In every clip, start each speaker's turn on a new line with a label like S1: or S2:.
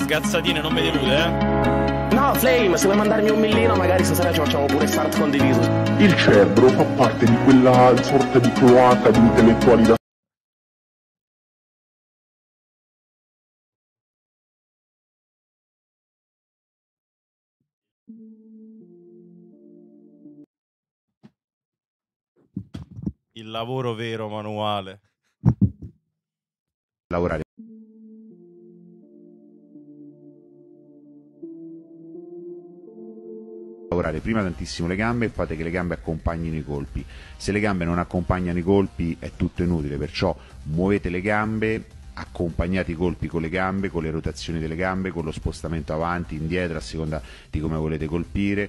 S1: Sgazzatine non mi delude, eh? No, Flame, se vuoi mandarmi un millino magari stasera ci facciamo pure start condiviso.
S2: Il cerbro fa parte di quella sorta di cloaca di intellettuali
S3: da...
S4: Il lavoro vero manuale.
S3: Lavorare.
S5: lavorare prima tantissimo le gambe e fate che le gambe accompagnino i colpi. Se le gambe non accompagnano i colpi è tutto inutile, perciò muovete le gambe, accompagnate i colpi con le gambe, con le rotazioni delle gambe, con lo spostamento avanti, indietro a seconda di come volete colpire.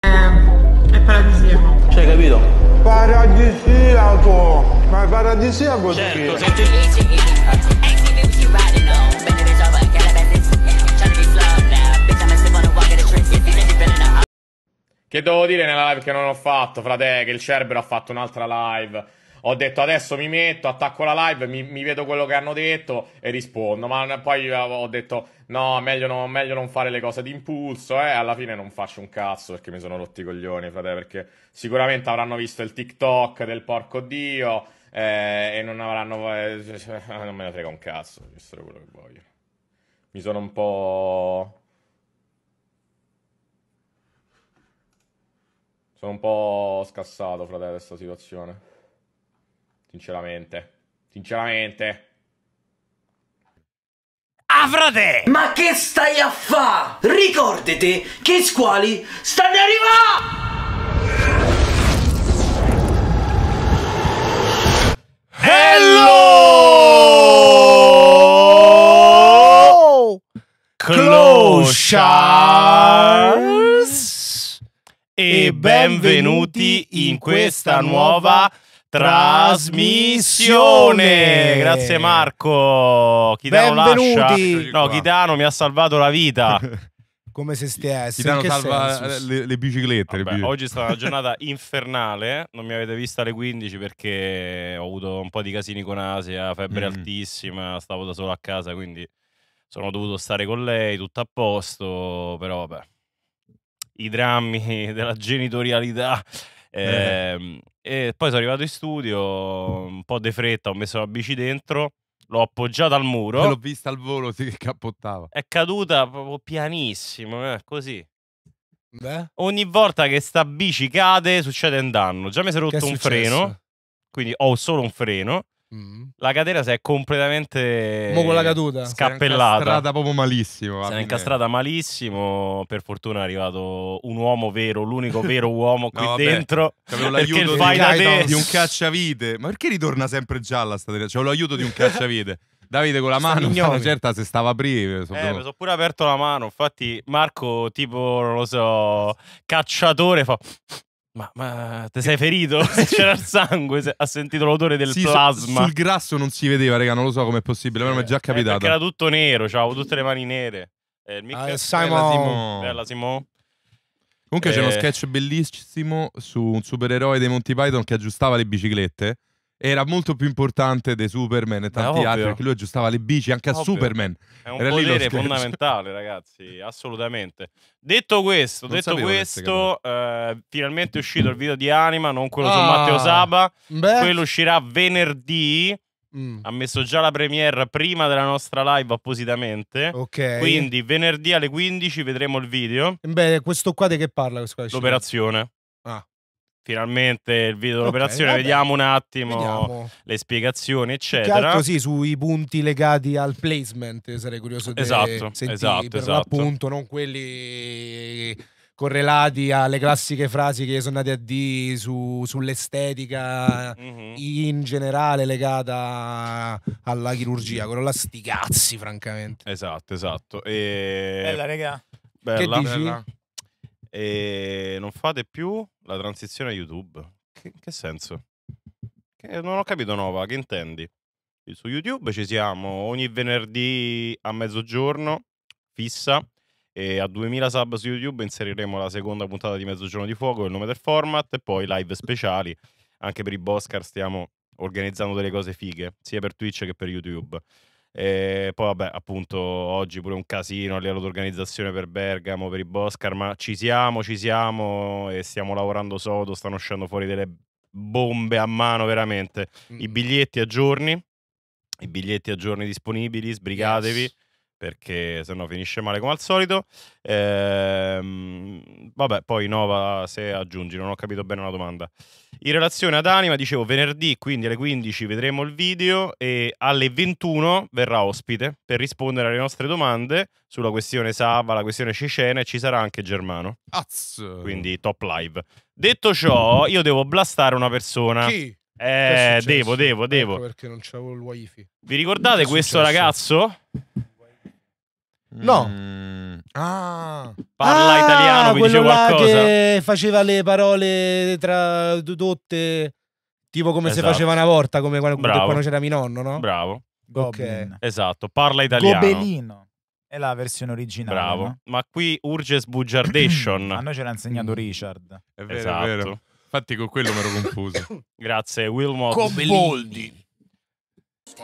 S5: È, è paradisiaco. Cioè, capito?
S1: Paradisiaco! Ma è paradisiaco certo,
S5: chi? Senti...
S4: Che devo dire nella live che non ho fatto, frate, che il Cerbero ha fatto un'altra live. Ho detto adesso mi metto, attacco la live, mi, mi vedo quello che hanno detto e rispondo. Ma poi ho detto no, meglio, no, meglio non fare le cose d'impulso. E eh. alla fine non faccio un cazzo perché mi sono rotti i coglioni, frate, perché sicuramente avranno visto il TikTok del porco Dio eh, e non avranno... Eh, non me ne frega un cazzo, questo quello che voglio. Mi sono un po' Sono un po' scassato, fratello, questa situazione. Sinceramente. Sinceramente. Ah, frate! Ma
S6: che stai a fa?
S4: Ricordate che squali stanno arrivando!
S3: Hello!
S4: benvenuti in questa nuova trasmissione. Grazie Marco. Chitano benvenuti. lascia. No, Chidano mi ha salvato la vita.
S1: Come se stessi. Chidano salva
S4: le, le, biciclette, Vabbè, le, biciclette. Oggi è stata una giornata infernale. Non mi avete vista alle 15 perché ho avuto un po' di casini con Asia, febbre mm. altissima, stavo da solo a casa, quindi sono dovuto stare con lei, tutto a posto, però vabbè i drammi della genitorialità. Eh, ehm, e poi sono arrivato in studio, un po' di fretta, ho messo la bici dentro, l'ho appoggiata al muro. L'ho vista al volo, si sì, cappottava. È caduta proprio pianissimo, eh, così. Beh. Ogni volta che sta bici cade succede un danno. Già mi si è rotto che un è freno, quindi ho solo un freno. Mm. La catena si è completamente Mo con la caduta. scappellata. Si è incastrata proprio
S7: malissimo.
S4: Si è incastrata malissimo. Per fortuna è arrivato un uomo vero, l'unico vero uomo qui no, vabbè, dentro. Avevo l'aiuto di, te... di un
S7: cacciavite. Ma perché ritorna
S4: sempre gialla sta C'avevo cioè, l'aiuto di un cacciavite. Davide con la mano, una
S7: certa se stava aprire. So eh, mi sono
S4: pure aperto la mano. Infatti, Marco, tipo, non lo so, cacciatore, fa. Ma, ma ti sei ferito? C'era il sangue, ha sentito l'odore del sì, plasma. sul
S7: grasso non si vedeva, raga, non lo so com'è possibile, però eh, mi è già eh, eh, capitato. era
S4: tutto nero, cioè, avevo tutte le mani nere. Eh, ah, Simon. Bella Simon.
S7: Comunque eh. c'è uno eh. sketch bellissimo su un supereroe dei Monty Python che aggiustava le biciclette era molto più importante di Superman e tanti altri perché lui aggiustava le bici anche ovvio. a Superman. È un era potere fondamentale,
S4: ragazzi, assolutamente. Detto questo, detto questo eh, finalmente è uscito il video di Anima, non quello ah, su Matteo Saba. Beh. Quello uscirà venerdì. Mm. Ha messo già la premiere prima della nostra live appositamente.
S1: Ok. Quindi
S4: venerdì alle 15 vedremo il video.
S1: Beh, questo qua di che parla?
S4: L'operazione. Ah. Finalmente il video dell'operazione, okay, vediamo un attimo vediamo. le spiegazioni, eccetera. Altro, sì,
S1: sui punti legati al placement, sarei curioso di esatto, sentire esatto, per esatto. l'appunto, esatto. non quelli correlati alle classiche frasi che sono andate a D su, sull'estetica mm-hmm. in generale legata alla chirurgia, quello là sti cazzi, francamente.
S4: Esatto, esatto. E... Bella, regà.
S5: Bella. Che dici? Bella
S4: e non fate più la transizione a YouTube. Che, che senso? Che non ho capito, Nova, che intendi? Su YouTube ci siamo ogni venerdì a mezzogiorno, fissa, e a 2000 sub su YouTube inseriremo la seconda puntata di Mezzogiorno di Fuoco, il nome del format, e poi live speciali. Anche per i Boscar stiamo organizzando delle cose fighe, sia per Twitch che per YouTube. E ehm, poi vabbè, appunto, oggi pure un casino a livello di organizzazione per Bergamo, per i Boscar, ma ci siamo, ci siamo e stiamo lavorando sodo, stanno uscendo fuori delle bombe a mano veramente. I mm. biglietti a giorni, i biglietti a giorni disponibili, sbrigatevi. Yes perché se no finisce male come al solito. Ehm, vabbè, poi Nova se aggiungi, non ho capito bene la domanda. In relazione ad Anima, dicevo venerdì, quindi alle 15 vedremo il video e alle 21 verrà ospite per rispondere alle nostre domande sulla questione Sava, la questione Cecena e ci sarà anche Germano. Azz. Quindi top live. Detto ciò, io devo blastare una persona. Chi? Eh, devo, devo, devo. Ecco
S1: perché non c'avevo il wifi.
S4: Vi ricordate questo ragazzo?
S1: No. Mm. Ah. Parla ah, italiano, mi dice qualcosa. Che faceva le parole tradotte tipo come esatto. se faceva una volta, come quando,
S4: quando c'era mio nonno, no? Bravo. Okay. Esatto, parla italiano. Gobelino.
S5: È la versione originale. Bravo. No?
S4: Ma qui urge sbugiardation. A
S5: noi ce l'ha insegnato mm. Richard. È vero, esatto. È vero.
S4: Esatto. Infatti con quello mi ero confuso. Grazie, Wilmot. Gobelini.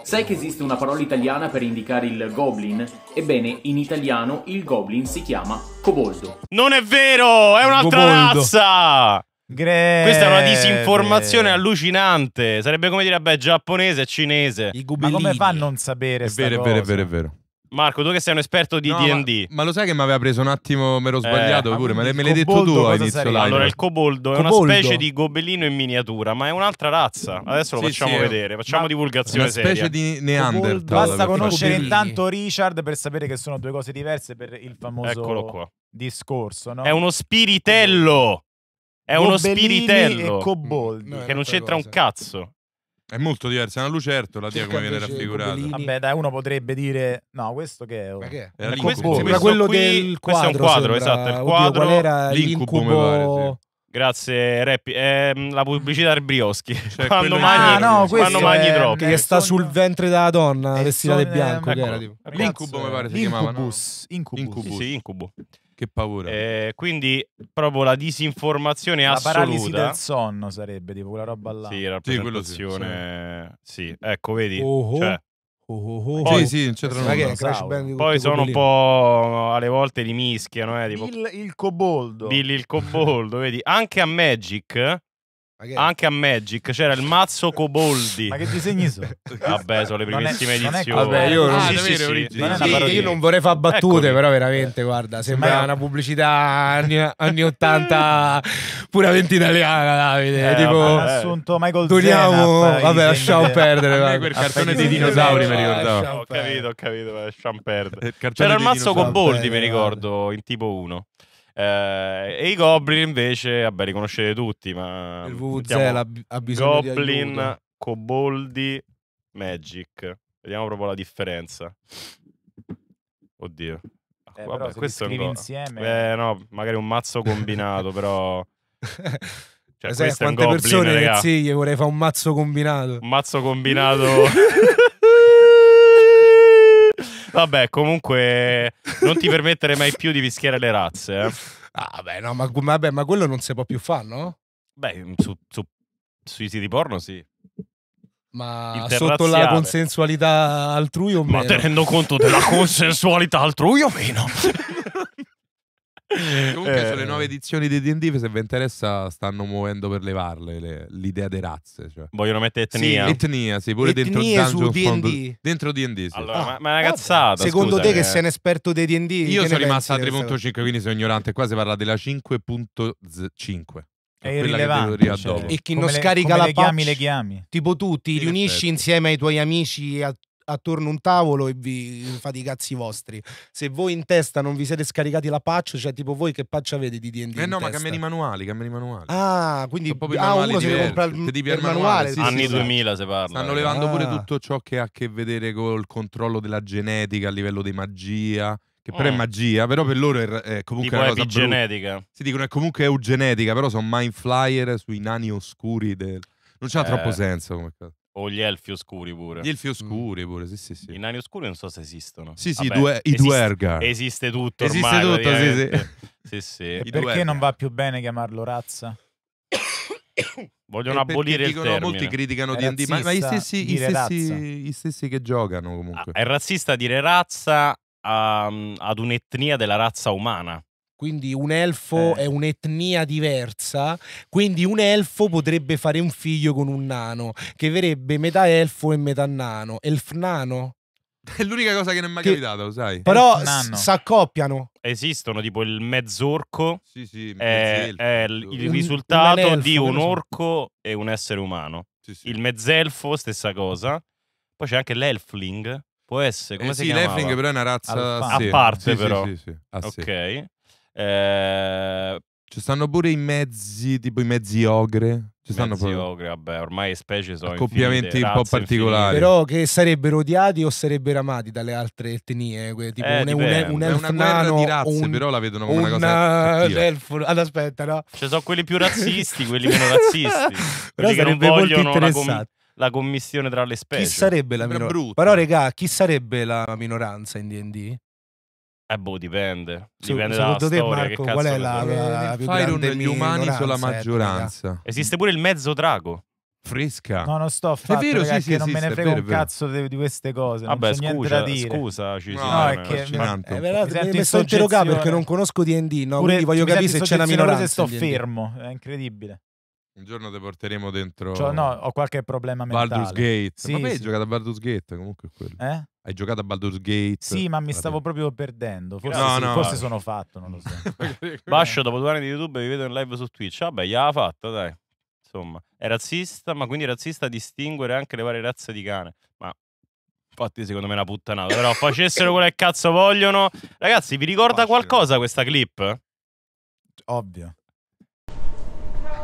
S5: Sai che esiste una parola italiana per indicare il goblin? Ebbene, in italiano il goblin si chiama koboldo. Non è vero, è un'altra Goboldo.
S4: razza!
S5: Greve. Questa è una disinformazione
S4: allucinante. Sarebbe come dire, vabbè, giapponese e cinese. I Ma come fa a non sapere? È vero, è vero, è vero, è vero. Marco, tu che sei un esperto di DD. ma, ma, lo sai che mi aveva preso un attimo, me l'ho sbagliato eh, pure, me, l'hai detto tu all'inizio live. Allora, il coboldo, coboldo, è una specie di gobellino in miniatura, ma è un'altra razza. Adesso lo sì, facciamo sì, vedere, facciamo ma divulgazione una seria. Una specie di Neanderthal. Basta conoscere Cobellini. intanto
S5: Richard per sapere che sono due cose diverse per il famoso discorso. No?
S4: È uno spiritello! È Gobellini uno spiritello. E coboldo. Mm. No, che non c'entra un cazzo. È molto diversa,
S7: è una lucertola, Tia, come viene raffigurata. Cobolini.
S5: Vabbè, dai, uno potrebbe dire, no, questo che è? Oh. Ma che è? Era l'incubo. Sembra quello qui, del quadro. Questo è un quadro, sembra. esatto, il quadro. Oddio, qual era l'incubo? l'incubo...
S4: Grazie, Rappi. Eh, la pubblicità del Brioschi. Cioè, quando magni, ah, no, quando magni è, troppo. Che
S1: sta sul ventre della donna, vestita di bianco. Ecco,
S4: l'incubo, mi pare si chiamava. Incubus. Incubus. Sì, incubo. Che paura. Eh, quindi proprio la disinformazione la assoluta. La paralisi del
S5: sonno sarebbe, tipo quella roba là. Sì, rappresentazione...
S4: Sì, sì. sì. ecco, vedi. Oh, oh. Cioè,
S1: Oh, oh, oh. Poi, sì,
S4: sì, Poi sono un po' alle volte li mischiano. Eh, tipo... il, il coboldo. Billy il coboldo, vedi? Anche a Magic anche a Magic c'era il mazzo Coboldi. Ma che disegni sono? Vabbè, sono le primissime non è, edizioni. Vabbè, io, non, ah, sì, sì, sì. Non io non vorrei fare battute,
S1: Eccoli. però veramente, guarda, sembra Ma... una pubblicità anni, anni 80 puramente italiana, Davide. Eh, tipo, vabbè. assunto
S5: Michael Torniamo, vabbè, lasciamo
S1: perdere. Vabbè. Quel cartone dei dinosauri mi ricordavo.
S4: Ho capito, ho capito, lasciamo perdere. C'era il mazzo Coboldi, mi ricordo, in tipo 1. Eh, e i Goblin invece, vabbè, li conoscete tutti, ma... Il VVZ ha bisogno Goblin, Coboldi, Magic. Vediamo proprio la differenza. Oddio. Ah, eh, vabbè, questo è un go- insieme... Beh, no, magari un mazzo combinato, però... Cioè, sai, quante goblin, persone ragazzi,
S1: gli vorrei fare un mazzo combinato. Un mazzo combinato Vabbè, comunque
S4: non ti permettere mai più di vischiare le razze. Eh. Ah, beh, no, ma, vabbè, ma quello non si può
S1: più fare, no?
S4: Beh, mm, su, su, sui siti porno sì. Ma sotto la
S1: consensualità altrui o meno? Ma tenendo conto della consensualità altrui
S7: o meno?
S3: Comunque eh, sulle nuove
S7: edizioni di D&D, se vi interessa, stanno muovendo per levarle le, l'idea delle razze. Cioè. Vogliono mettere etnia? Sì, etnia, sì, pure Etnie dentro Dungeon D&D. Dentro D&D, sì. Allora, ah, ma, è una cazzata, Secondo scusami, te eh. che eh. sei un
S1: esperto dei D&D? Io sono rimasto a 3.5,
S7: quindi sono ignorante. Qua si parla della 5.5. È irrilevante cioè. e
S5: chi non come scarica le, la patch, le chiami, le
S1: chiami. tipo tu ti riunisci effetto. insieme ai tuoi amici al attorno a un tavolo e vi fate i cazzi vostri. Se voi in testa non vi siete scaricati la patch, cioè tipo voi che patch avete di D&D Eh no, ma cambiano i
S7: manuali, cambiano
S1: i manuali. Ah, quindi ah, uno si deve comprare il, manuale. manuale. Sì, Anni sì, 2000 si parla. Stanno levando ah. pure tutto
S7: ciò che ha a che vedere col controllo della genetica a livello di magia che però oh. è mm. magia, però per loro è, è comunque tipo una cosa genetica. Brutta. Si dicono è comunque eugenetica, però sono mind flyer sui nani oscuri del... Non c'ha eh. troppo senso come
S4: cosa. O gli elfi oscuri pure. Gli elfi mm. oscuri pure, sì, sì, sì. I nani oscuri non so se esistono. Sì, sì, Vabbè, due, i esiste, duerga. Esiste tutto esiste ormai. Esiste tutto, sì, sì. sì, sì. Perché
S5: non va più bene chiamarlo razza? Vogliono abolire il termine. Molti criticano di D&D, ma, ma gli, stessi,
S4: gli, stessi, gli
S1: stessi che
S7: giocano comunque.
S4: Ah, è razzista dire razza a, um, ad un'etnia della razza umana
S1: quindi un elfo eh. è un'etnia diversa, quindi un elfo potrebbe fare un figlio con un nano, che verrebbe metà elfo e metà nano. Elf nano?
S4: È l'unica cosa che non è mai che... capitata, lo sai. Però
S1: s'accoppiano.
S4: Esistono tipo il mezz'orco, sì, sì, è, è il, il un, risultato un anelfo, di un orco e un essere umano. Sì, sì. Il mezzelfo, stessa cosa. Poi c'è anche l'elfling, Può essere, come eh si sì, chiama? Sì, l'Efling però è una razza sì. a parte sì, però. Sì, sì, ah, sì. Ah, ok. Eh, ci
S7: stanno pure i mezzi, tipo i mezzi ogre. Ci stanno
S1: mezzi ogre, vabbè, ormai specie sono accoppiamenti un po' particolari. Infinite. Però che sarebbero odiati o sarebbero amati dalle altre etnie, tipo eh, un, un, un elf nano di razze, un, però la vedono come una, cosa elf, ad aspetta, no. Ci sono quelli più razzisti, quelli meno razzisti. però quelli sarebbe molto interessante
S4: la commissione tra le specie. Chi sarebbe la minoranza?
S1: Però, regà, chi sarebbe la minoranza in DD?
S4: Eh boh, dipende. Dipende dalla secondo te, storia. Marco, che qual è la, la, la più Fire grande gli umani sulla maggioranza. raga. Esiste pure il mezzo drago. Fresca. No, non sto a fatto, vero, sì, sì, che non me ne è frega
S5: vero, un vero. cazzo di, di queste cose. Vabbè, non c'è niente da scusa, dire. scusaci. No, è eh, che- Mi veramente mi interrogato perché non conosco D&D,
S1: no? Pure- Quindi voglio capire se
S5: c'è una soggezione pure minoranza. se sto fermo, è incredibile.
S7: Un giorno te porteremo dentro. Cioè, no, ho qualche problema mentale. Baldur's Gate. Sì, Vabbè, sì. hai giocato a Baldur's Gate comunque quello. Eh? Hai giocato a Baldur's Gate. Sì,
S5: ma mi stavo proprio perdendo. Forse, no, sì, no. forse sono fatto, non lo so. Bascio,
S4: dopo due anni di YouTube vi vedo in live su Twitch. Vabbè, gliela ha fatto, dai. Insomma, è razzista, ma quindi razzista distinguere anche le varie razze di cane. Ma Infatti, secondo me è una puttanata. Però facessero quello che cazzo vogliono. Ragazzi, vi ricorda qualcosa questa clip?
S5: Ovvio.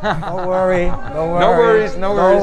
S3: don't worry. Don't
S7: No worries. No worries.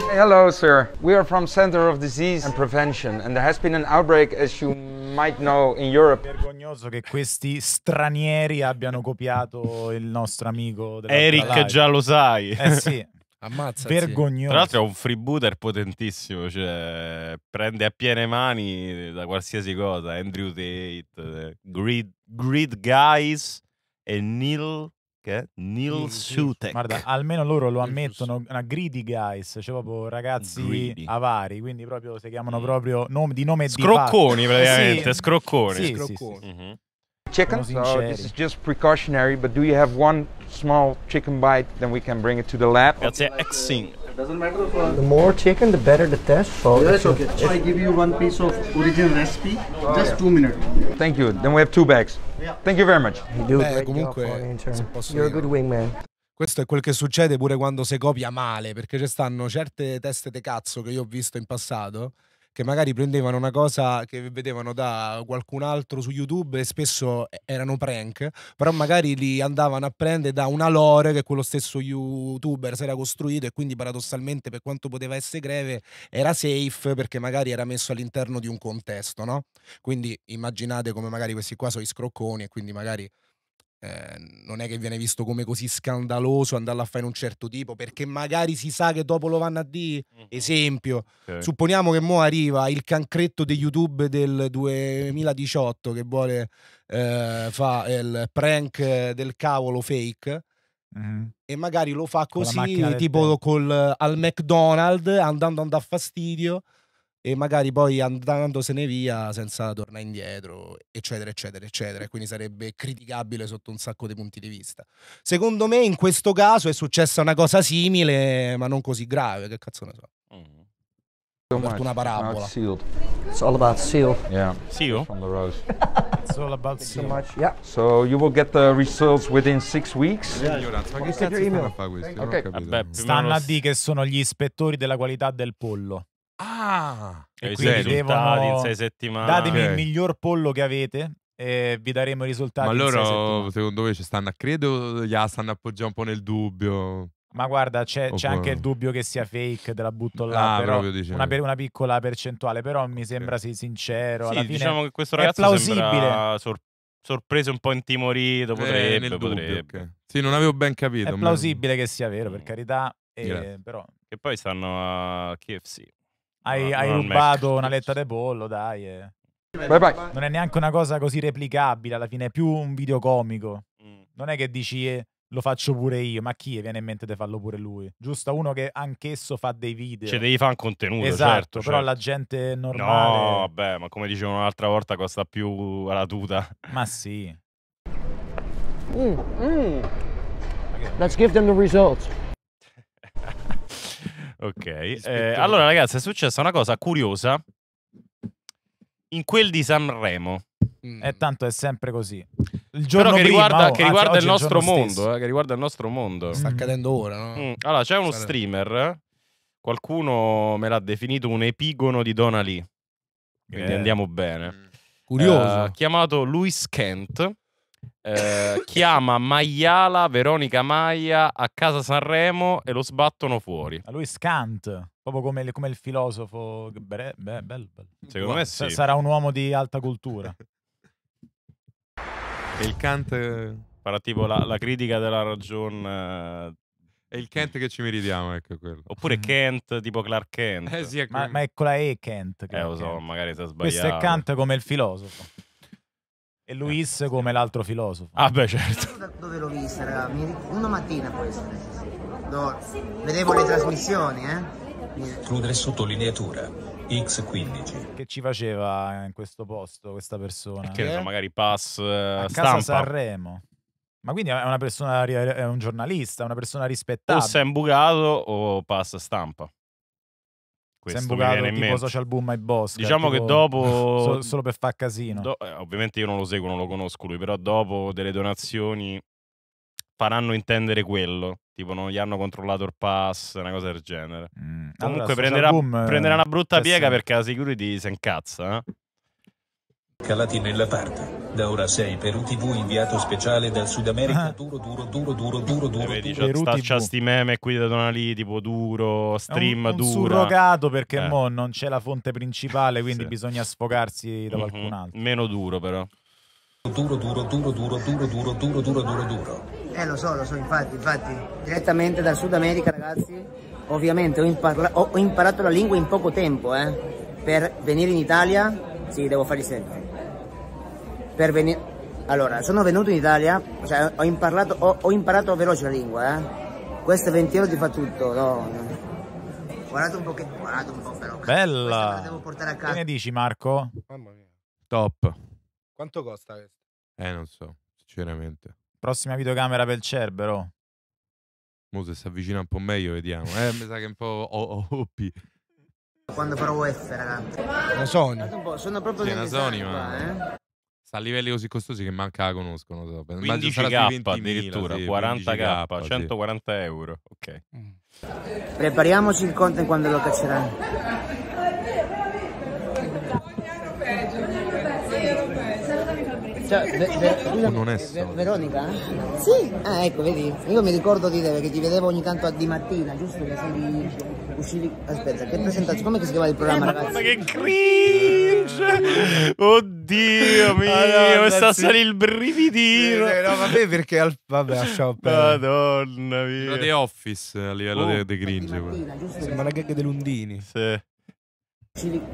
S7: worry. Hello, sir. We are from
S5: Center of Disease and Prevention, and there has been an outbreak, as you might know, in Europe. vergognoso che questi stranieri abbiano copiato il nostro amico. Eric,
S4: già lo sai. Eh sì. Ammazza. Vergognoso. Tra l'altro è un freebooter potentissimo, cioè prende a piene mani da qualsiasi cosa. Andrew Tate, eh, Grid, Grid Guys e Neil è? Neil Sutek. Guarda,
S5: almeno loro lo ammettono, una greedy guys, cioè proprio ragazzi greedy. avari, quindi proprio si chiamano mm. proprio nome, di nome scrocconi, di Scrocconi praticamente, sì. scrocconi. Sì, scrocconi. Sì, sì. Mm-hmm. Chicken, so this is
S7: just precautionary, but do you have one small chicken bite, then we can bring it to the lab. Grazie,
S4: Exing. doesn't matter if, uh, the more
S2: chicken the better the test so yeah, it's okay so i give you one piece of original recipe oh, just yeah. two minutes thank you then
S1: we have two bags Thank you very much.
S7: Beh, comunque,
S1: You're a good wingman. Questo è quel che succede pure quando si copia male, perché ci stanno certe teste di cazzo che io ho visto in passato che magari prendevano una cosa che vedevano da qualcun altro su YouTube e spesso erano prank, però magari li andavano a prendere da una lore che quello stesso YouTuber si era costruito e quindi paradossalmente per quanto poteva essere greve era safe perché magari era messo all'interno di un contesto, no? Quindi immaginate come magari questi qua sono i scrocconi e quindi magari Ehm, non è che viene visto come così scandaloso andarla a fare in un certo tipo perché magari si sa che dopo lo vanno a di esempio okay. supponiamo che mo arriva il cancretto di youtube del 2018 che vuole eh, fa il prank del cavolo fake mm-hmm. e magari lo fa così tipo col, al McDonald's andando a dar fastidio e magari poi andandosene via senza tornare indietro, eccetera, eccetera, eccetera. Quindi sarebbe criticabile sotto un sacco di punti di vista. Secondo me in questo caso è successa una cosa simile, ma non così grave. Che cazzo ne so.
S2: Mm. una parabola. Sealed. It's all about seal. Yeah. Seal? From the rose. It's all
S1: about seal. So much. Yeah.
S2: So you will get the results within six weeks. Yeah.
S5: Che cazzo stanno a dire che sono gli ispettori della qualità del pollo. Ah, e quindi devono... in sei settimane. Datemi okay. il miglior pollo che avete e vi daremo i risultati. Ma loro,
S7: secondo voi, ci stanno a o Gli stanno appoggiando un po' nel dubbio?
S5: Ma guarda, c'è, Oppure... anche il dubbio che sia fake, te la butto là, ah, però una, per, una, piccola percentuale, però mi sembra okay. sì, sincero. Sì, alla fine diciamo che questo ragazzo è plausibile.
S4: Sor sorpreso, un po' intimorito, potrebbe, eh, potrebbe. Dubbio, okay. Sì, non avevo ben capito. È plausibile
S5: ma... che sia vero, per mm. carità, eh, però... Che poi stanno a KFC. Hai, no, hai rubato un'aletta di pollo, dai. Eh. Bye bye. Non è neanche una cosa così replicabile, alla fine è più un video comico. Mm. Non è che dici eh, lo faccio pure io, ma chi viene in mente di farlo pure lui? Giusto uno che anch'esso fa dei video. Cioè devi fare
S4: un contenuto, esatto, certo, però certo. la
S5: gente normale... No,
S4: vabbè, ma come dicevo un'altra volta costa più alla tuta.
S5: Ma sì.
S1: Mm, mm. Let's give them the
S5: results. Ok, eh, allora ragazzi è successa una
S4: cosa curiosa in quel di Sanremo.
S5: Mm. E eh, tanto è sempre così. Il giorno Però che prima, riguarda, oh, che riguarda il nostro il mondo,
S4: eh, che riguarda il nostro mondo. Sta mm. accadendo ora, no? Mm. Allora, c'è uno Sare... streamer, qualcuno me l'ha definito un epigono di Dona Lee. Quindi eh. andiamo bene. Mm.
S1: Curioso.
S4: Eh, chiamato Luis Kent eh, chiama Maiala Veronica Maia a casa Sanremo e lo sbattono fuori.
S5: A lui Scant, proprio come, il, come il filosofo. Beh, beh, bello, bello. Secondo me sì. Sarà un uomo di alta cultura.
S4: E il Kant farà tipo la, la critica della ragione. Eh, è il Kent che ci meridiamo, ecco quello. Oppure mm. Kent, tipo Clark Kent.
S5: Eh sì, è ma, ma, è con la E Kent. eh lo so, Kent. magari si è sbagliato. Questo è Kant come il filosofo. E Luis come l'altro filosofo. Ah beh, certo.
S6: Dove l'ho vista, raga? Mi- Una mattina può essere. Do- Vedevo le trasmissioni, eh.
S5: Mi- Includere sottolineatura. X15. Che ci faceva in questo posto questa persona? Che ne eh? magari pass eh, a casa Sanremo. Ma quindi è una persona, è un giornalista, una persona rispettata. O si
S4: è imbucato o passa stampa questo Sei imbucato tipo mente. social boom ai boss. Diciamo cioè, tipo, che dopo... So,
S5: solo per far casino. Do, eh,
S4: ovviamente io non lo seguo, non lo conosco lui, però dopo delle donazioni faranno intendere quello. Tipo non gli hanno controllato il pass, una cosa del genere. Mm. Comunque allora, prenderà, boom, prenderà, una brutta cioè, piega sempre. perché la security si incazza. Eh? Calati nella parte. Da
S1: ora sei Perù TV inviato speciale dal Sud
S4: America.
S2: Duro, duro, duro, duro, duro, duro. Eh, vedi, c'ha, sta,
S4: c'ha sti meme qui da Donali, tipo duro, stream duro. un, un surrogato
S5: perché eh. mo non c'è la fonte principale, quindi sì. bisogna sfogarsi da mm-hmm. qualcun altro. Meno duro però.
S2: Duro, duro, duro, duro, duro, duro, duro, duro, duro, duro.
S6: Eh lo so, lo so, infatti, infatti. Direttamente dal Sud America, ragazzi. Ovviamente ho, impar- ho imparato la lingua in poco tempo, eh. Per venire in Italia, sì, devo fare i selfie per venire... Allora, sono venuto in Italia, cioè, ho, imparato, ho, ho, imparato veloce la lingua, eh. Questo ventiero ti fa tutto, no?
S1: Guardate un po' che... Guardate un po' però.
S5: Bella! La devo portare a casa. Che ne dici Marco? Mamma mia. Top.
S1: Quanto costa questo?
S5: Eh, non so, sinceramente. Prossima videocamera per Cerbero.
S7: Mo se si avvicina un po' meglio vediamo. Eh, mi
S5: sa che è un po' OP. Quando farò
S3: UF, ragazzi. Una Sony. Sono
S7: proprio... Sì, una Sony, qua, Eh? Sta a livelli così costosi che manca la conoscono. So. 15k addirittura, sì, 40k, 140 sì.
S4: euro. Ok.
S6: Prepariamoci il conto quando lo caccerai. Cioè, ve, non è Veronica? Sì. Ah, ecco, vedi. Io mi ricordo di te perché ti vedevo ogni tanto di mattina, giusto? Che sei uscivi. Aspetta, che presentazione? Come si chiama il programma,
S4: eh, ragazzi?
S3: Ma che cringe!
S4: Oddio mio, allora, mi sta solo il brividino. no, vabbè, perché al... vabbè, lasciamo perdere.
S1: Madonna
S4: mia. The Office a livello oh, di, di cringe. Mattina, Sembra la
S1: gag dell'Undini. Sì.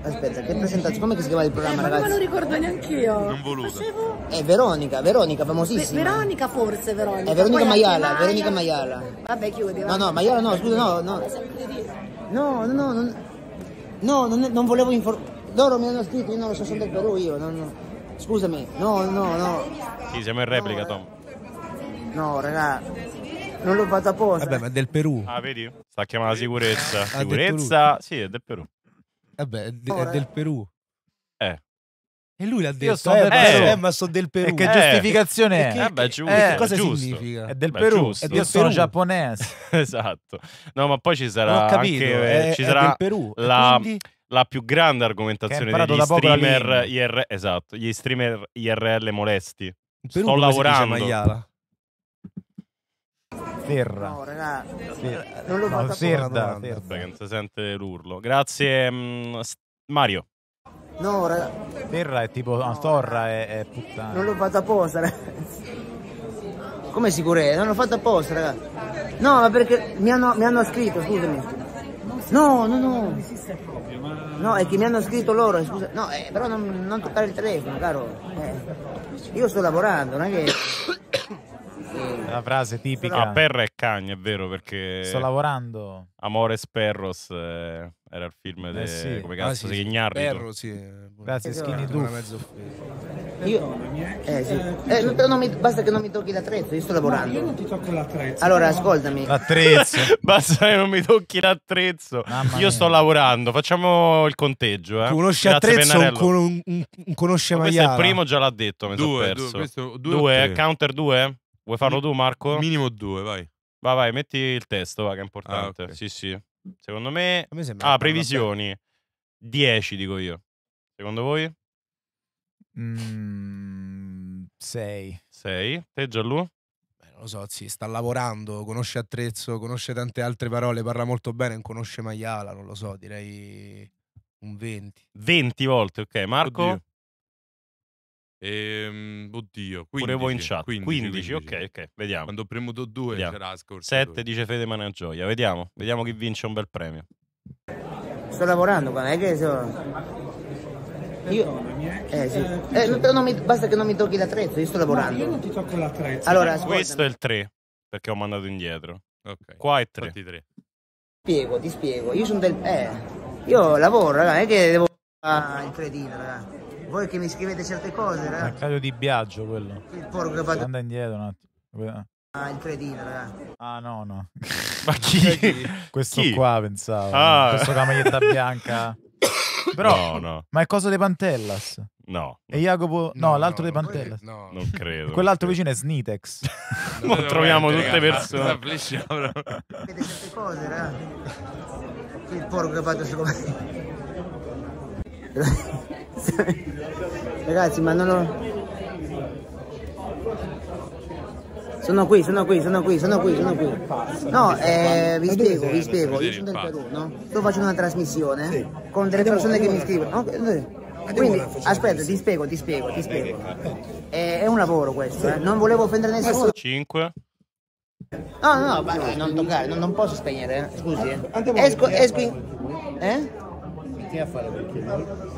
S1: Aspetta, che presentazione? Come si chiama il programma,
S6: eh, ma ragazzi? non
S2: me lo ricordo neanche io. Non
S7: voluto.
S6: Facevo... È eh, Veronica, Veronica, famosissima. Ve Veronica
S2: forse, Veronica. È eh, Veronica Poi Maiala, Maia... Veronica Maiala.
S6: Vabbè, chiudi. Va. No, no, Maiala no, scusa, no, no. No, no, no, non... No, non, non volevo informare... Loro mi hanno scritto, io non lo so, sono del Perù io, non, no. Scusami, no, no, no.
S4: Sì, siamo in replica, no, Tom.
S6: No, raga,
S1: non l'ho fatto apposta. Vabbè, ma è del Perù. Ah, vedi?
S4: Sta chiamando la sicurezza. Ah, sicurezza? Sì, è del Perù.
S1: Vabbè, eh è del Perù. Eh. E lui l'ha detto, so eh, eh, eh, ma sono del
S5: Perù. E che eh. giustificazione è? Che, Vabbè, eh, giusto, che cosa giusto. significa? È del Perù, giusto. io sono giapponese.
S4: esatto. No, ma poi ci sarà capito, anche è, ci sarà la, la, più grande argomentazione degli streamer, IR, esatto, gli streamer IRL molesti. Sto lavorando.
S1: Ferra. No,
S5: raga, Fer- non lo
S4: no, Serda. Serda. Che non si sente l'urlo. Grazie, mm,
S5: Mario. No, raga. Ferra è tipo. No, Torra è, è puttana. Non l'ho
S6: fatto apposta, ragazzi. Come sicurezza? Non l'ho fatto apposta, raga. No, ma perché mi hanno, mi hanno scritto, scusami. No, no, no. No, è che mi hanno scritto loro, scusa. No, eh, però non, non toccare il telefono, caro. Eh. Io sto lavorando, non è che.
S4: Mm. La frase tipica. Ah, perra e cagna, è vero, perché... Sto lavorando. Amores Perros eh, era il film di... Eh sì. Come cazzo ah, sì, si sì. Perro, sì. Eh,
S5: Grazie, Schini tu. Io... Eh, sì.
S1: eh,
S6: mi... Basta che non mi tocchi l'attrezzo, io sto lavorando. No, io non ti tocco l'attrezzo. Allora, ascoltami.
S4: L'attrezzo. Basta che non mi tocchi l'attrezzo. Io sto lavorando, facciamo il conteggio. Eh. Conosci Grazie attrezzo Pennarello.
S1: un, con, un, un conosce maiale. Questo è il primo,
S4: già l'ha detto, mi sono perso. Due, questo, due, due counter due? Vuoi farlo tu, Marco? Minimo due, vai. Vai, vai, metti il testo, va, che è importante. Ah, okay. Sì, sì. Secondo me... me ah, previsioni. 10, dico io. Secondo voi? 6. Mm,
S1: 6. Te, Gianlu? Beh, non lo so, sì, sta lavorando, conosce attrezzo, conosce tante altre parole, parla molto bene, non conosce maiala, non lo so, direi
S4: un 20. 20 volte, ok. Marco? Oddio. Ehm, oddio, 15, Pure voi in chat. 15, 15, 15. ok, ok, vediamo. Quando ho premuto 2 c'era scorso. scorsa. 7 dice Fede Managioia, vediamo, vediamo chi vince un bel premio.
S6: Sto lavorando ma non è che so...
S1: Io... Eh, sì. eh,
S6: però mi... basta che non mi tocchi l'attrezzo, io sto lavorando. No, io non ti tocco l'attrezzo.
S4: Allora, questo è il 3, perché ho mandato indietro. Okay. Qua è 3. Ti Spiego, ti spiego. Io sono
S6: del... Eh, io lavoro, ragazzi. è che devo... Ah, il cretino, raga. Voi che mi scrivete certe cose, ragazzi.
S4: Eh?
S5: Mercato di Biagio quello. Il porco che Anda indietro un attimo. Ah, il cretino, ragazzi. Eh. Ah, no, no. Ma cioè, chi?
S2: Questo chi? qua pensavo. Ah. Questo con la maglietta bianca.
S5: Però, no, no. ma è cosa dei Pantellas? No. E Jacopo, no, no l'altro no, dei Pantellas. No, non credo. Quell'altro vicino è Snitex. non non troviamo tutte persone. Vedete
S4: certe
S2: cose, raga. Eh? Il porco che ha fatto secondo me. Ragazzi, ma non lo
S3: Sono qui,
S6: sono qui, sono qui, sono qui, sono qui. No, eh, vi spiego, vi spiego. Io sono del Perù, no? Sto facendo una trasmissione con delle persone che mi scrivono. Okay. Quindi, aspetta, ti spiego, ti spiego, ti spiego. Eh, è, un lavoro questo, eh. Non volevo offendere nessuno.
S4: 5.
S6: No, no, no, non toccare, non, non posso spegnere, eh. scusi. Eh. Esco, esco in... Eh? Che a fare perché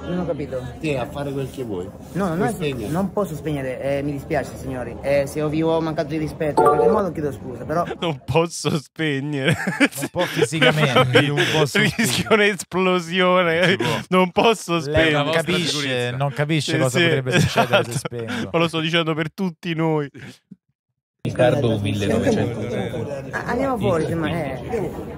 S6: non ho capito. Te a fare quel che vuoi. No, non, è, non posso spegnere, eh, mi dispiace signori. Eh, se vi ho mancato di rispetto, in qualche modo chiedo scusa, però...
S4: Non posso spegnere.
S5: Un po' fisicamente. non posso Rischio
S4: un'esplosione.
S5: Non posso spegnere. Non capisce, non capisce, cosa sì. potrebbe succedere se spengo. Ma lo sto
S4: dicendo per tutti noi.
S5: Riccardo 1900. Ah, andiamo
S6: fuori, ma
S1: è.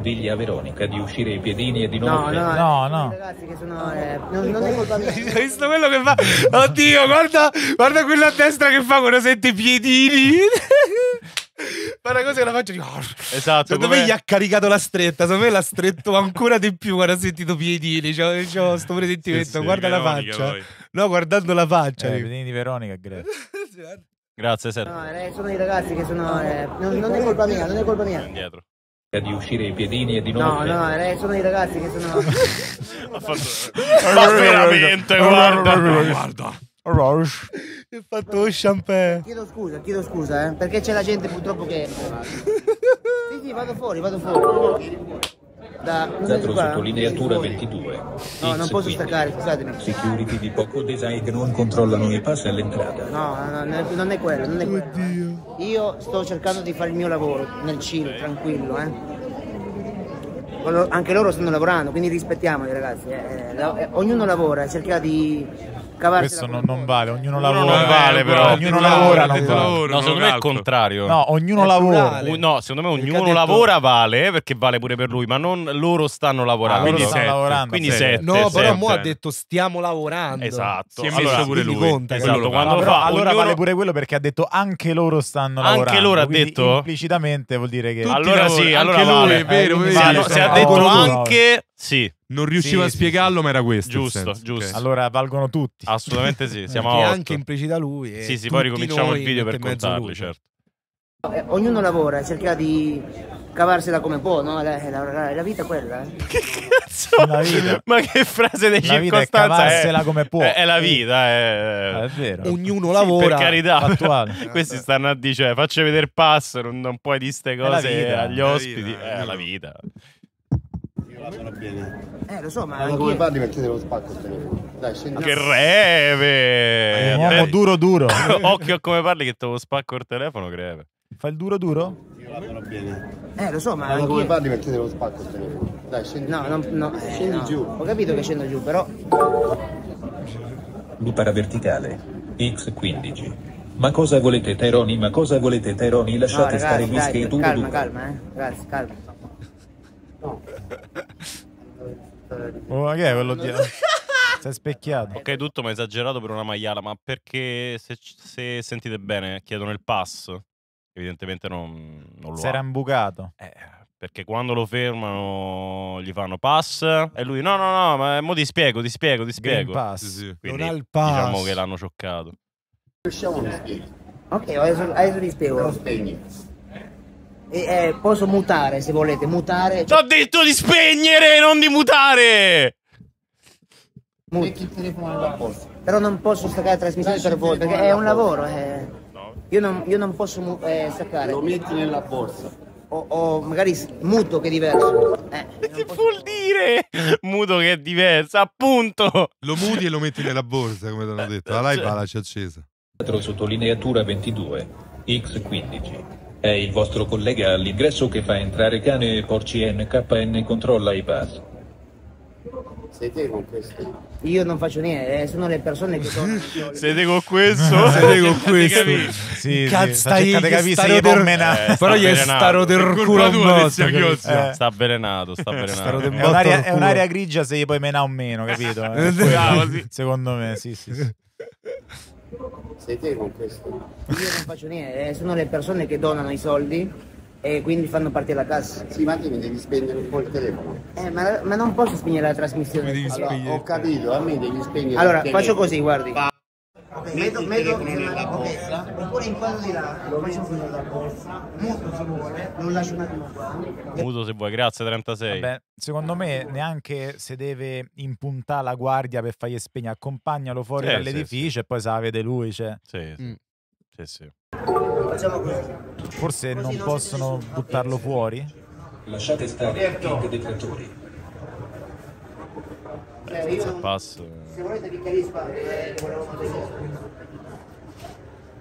S1: Digli a eh. Veronica di uscire i piedini e di non No, no, no, no. Ragazzi che sono eh, non, non è colpa mia. Hai visto quello che fa? Oddio, guarda, guarda quello a destra che fa quando sente i piedini. Guarda cosa che la faccio di ah, Esatto. Secondo me gli ha caricato la stretta, secondo me l'ha stretto ancora di più quando ha sentito i piedini. C'ho, c'ho sto presentimento, sì, sì, guarda la faccia. Poi. No, guardando la faccia. Eh, piedini
S5: di Veronica, grazie. Grazie, Sergio. No,
S6: eh, sono i ragazzi che sono. Eh, non, non, è colpa mia, non è colpa mia.
S5: Indietro.
S1: Di uscire i piedini e di nuovo. No, no,
S6: eh, sono i ragazzi che sono. Ma fatto...
S1: veramente, guarda, guarda. Ho fatto lo
S2: champagne.
S1: Chiedo
S6: scusa, chiedo scusa, eh, perché c'è la gente purtroppo che. Sì, sì, vado fuori, vado fuori
S1: da
S2: Teatro sottolineatura 22. No, X non
S1: posso
S5: 15. staccare, scusatemi. Security di poco design che non controllano i pass all'entrata.
S6: No, no, no, non è quello, non è quello. Oddio. Io sto cercando di fare il mio lavoro nel cielo, tranquillo, eh. Anche loro stanno lavorando, quindi rispettiamoli ragazzi. Eh, eh, eh ognuno lavora, cerca di questo
S5: non, non vale, ognuno lavora. Non vale, però. Ognuno lavora, non vale. No, secondo me è il
S4: contrario. No,
S5: ognuno lavora.
S4: No, secondo me ognuno lavora vale, perché vale pure per lui, ma non loro stanno lavorando. Ah, quindi lavorando. Quindi sette. No, però mo
S1: ha detto stiamo lavorando. Esatto. Si è messo pure lui. Conta, esatto, quando fa allora vale
S5: pure quello perché ha detto anche loro stanno lavorando. Anche loro ha detto implicitamente vuol dire che Allora sì, allora vale. Se ha detto anche sì. Non riuscivo sì, a spiegarlo, sì, ma era questo. Giusto, giusto. Okay. Allora valgono tutti. Assolutamente sì. Siamo a anche implicita lui. E sì, sì, poi ricominciamo il video per contarli, lui. certo.
S6: Eh, ognuno lavora, cerca di cavarsela come può, no? La, la, la vita è quella. Eh. Che cazzo?
S4: Ma che frase di la circostanza cavarsela è, come può. È, è la vita,
S5: è... Ah, è vero. Ognuno lavora. Sì, per
S4: carità. questi stanno a dire, cioè, faccio vedere pass, non, non puoi dire queste cose agli ospiti. È la vita. Eh, bene. Eh, lo so, ma. Allora, come parli mettete lo spacco il telefono. Dai, scendi. Che greve! Un uomo duro duro. Occhio a come parli che te lo spacco il telefono, greve.
S5: Fai il duro duro?
S4: Io bene.
S5: Eh, lo so,
S6: ma. Allora, come parli mettete lo spacco il telefono. Dai, scendi. No, no, no. Eh, no. giù. Ho capito che scendo giù, però.
S1: Lupara verticale. X15. Ma cosa volete Teroni? Ma cosa volete Teroni? Lasciate no, ragazzi, stare gli dai, duro. Calma,
S6: calma, eh. Ragazzi, calma.
S5: No. Oh, Ma che è quello di... si è specchiato.
S4: Ok, tutto ma esagerato per una maiala, ma perché se, se sentite bene chiedono il pass, evidentemente non, non lo Si era
S5: imbucato. Eh,
S4: perché quando lo fermano gli fanno pass e lui no, no, no, ma eh, mo ti spiego, ti spiego, ti spiego. Green pass. Sì, sì. Quindi, non ha il diciamo pass. Diciamo che l'hanno scioccato.
S6: Ok, adesso, adesso ti spiego. Lo spegni. E, eh, posso mutare se volete, mutare.
S4: Cioè... ho detto di spegnere, non di mutare!
S6: Mut. Però non posso staccare la trasmissione per voi perché è un lavoro. Eh. Io, non, io, non, posso eh, staccare. Lo metti nella borsa. O, o, magari muto che è diverso. Eh, che posso...
S4: vuol dire? Muto che è diverso,
S7: appunto. Lo muti e lo metti nella borsa, come ti hanno detto. La live cioè. la c'è accesa. Sottolineatura
S1: 22, X15. È il vostro collega all'ingresso che fa entrare
S2: cane e porci NKN controlla i pass.
S4: Siete con questo?
S6: Io non faccio niente, eh, sono le persone che sono. Siete con questo? Siete con
S2: questo?
S1: sì, Cazzo, sì, stai cercando di capire per me. Eh, Però gli è del culo a Eh.
S5: Sta avvelenato, sta eh, avvelenato. È un'area, è un'area grigia se gli poi menare o meno, capito? Bravo, sì. Secondo me, sì, sì. sì sei te con questo. Io
S6: non faccio niente, eh, sono le persone che donano i soldi e quindi fanno parte della cassa. Sì, ma mi devi spegnere un po' il telefono. Eh, ma, ma non posso spegnere la trasmissione. Allora, ho
S2: capito, a me devi spegnere Allora, faccio così, guardi. Ok, metto, metto
S6: nella borsa. Oppure inquadro di là, lo metto fuori dalla borsa, muto se vuole, non lascio una prima qua.
S5: Muto se vuoi, grazie 36. Vabbè, secondo me neanche se deve impuntare la guardia per fargli spegnere, accompagnalo fuori sì, dall'edificio sì, sì. e poi se la vede lui. Cioè. Sì, sì. Mm. sì, sì. Facciamo così. Forse così non, non possono buttarlo fuori?
S1: Lasciate stare i detratori. Eh, io...
S4: Passo
S6: se volete vi chiarisco eh,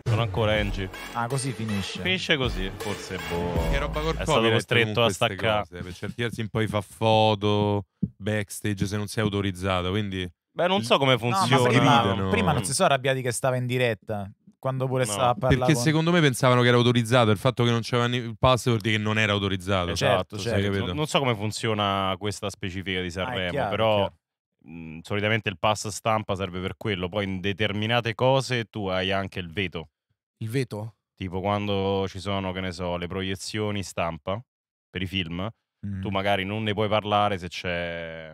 S4: sono ancora Angie Ah, così finisce. Finisce così, forse boh. Che roba corpo. È stato costretto a staccare.
S7: Cose, per certi versi poi fa foto backstage se non sei autorizzato, quindi Beh,
S5: non so come funziona. No, prima, prima non si sono arrabbiati che stava in diretta quando pure no. stava a parlare. Perché con...
S7: secondo me pensavano che era autorizzato. Il fatto che non c'era il pass vuol dire che non era autorizzato. Eh certo, esatto, certo. Non, non,
S4: so come funziona questa specifica di ah, Sanremo, ah, chiaro, però. Chiaro. Mhmm, solitamente il pass stampa serve per quello, poi in determinate cose tu hai anche il veto. Il veto? Tipo quando ci sono, che ne so, le proiezioni stampa per i film, mm. tu magari non ne puoi parlare se c'è,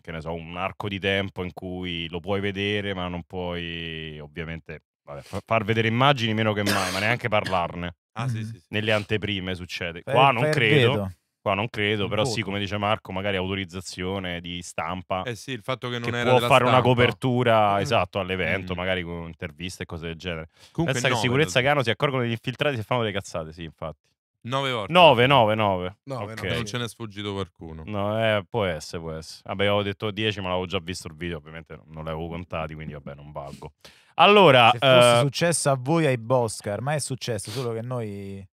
S4: che ne so, un arco di tempo in cui lo puoi vedere, ma non puoi ovviamente vabbè, far vedere immagini meno che mai, ma neanche parlarne. Ah, sì, sì, sì. Nelle anteprime succede. Per, Qua non credo. Vedo. Qua non credo, però voto. sì, come dice Marco, magari autorizzazione di stampa. Eh sì, il fatto che non che era può fare stampa. una copertura mm. esatto all'evento, mm. magari con interviste e cose del genere. Comunque Pensa no, che sicurezza che hanno, si accorgono degli infiltrati e fanno delle cazzate, sì, infatti. 9 volte. 9, 9, 9. Okay. Non ce n'è sfuggito qualcuno. No, eh, può essere, può essere. Vabbè, avevo detto 10, ma l'avevo già visto il video, ovviamente non l'avevo contati, quindi vabbè, non valgo.
S5: Allora... Se fosse uh... successo a voi ai Boscar, ma è successo, solo che noi...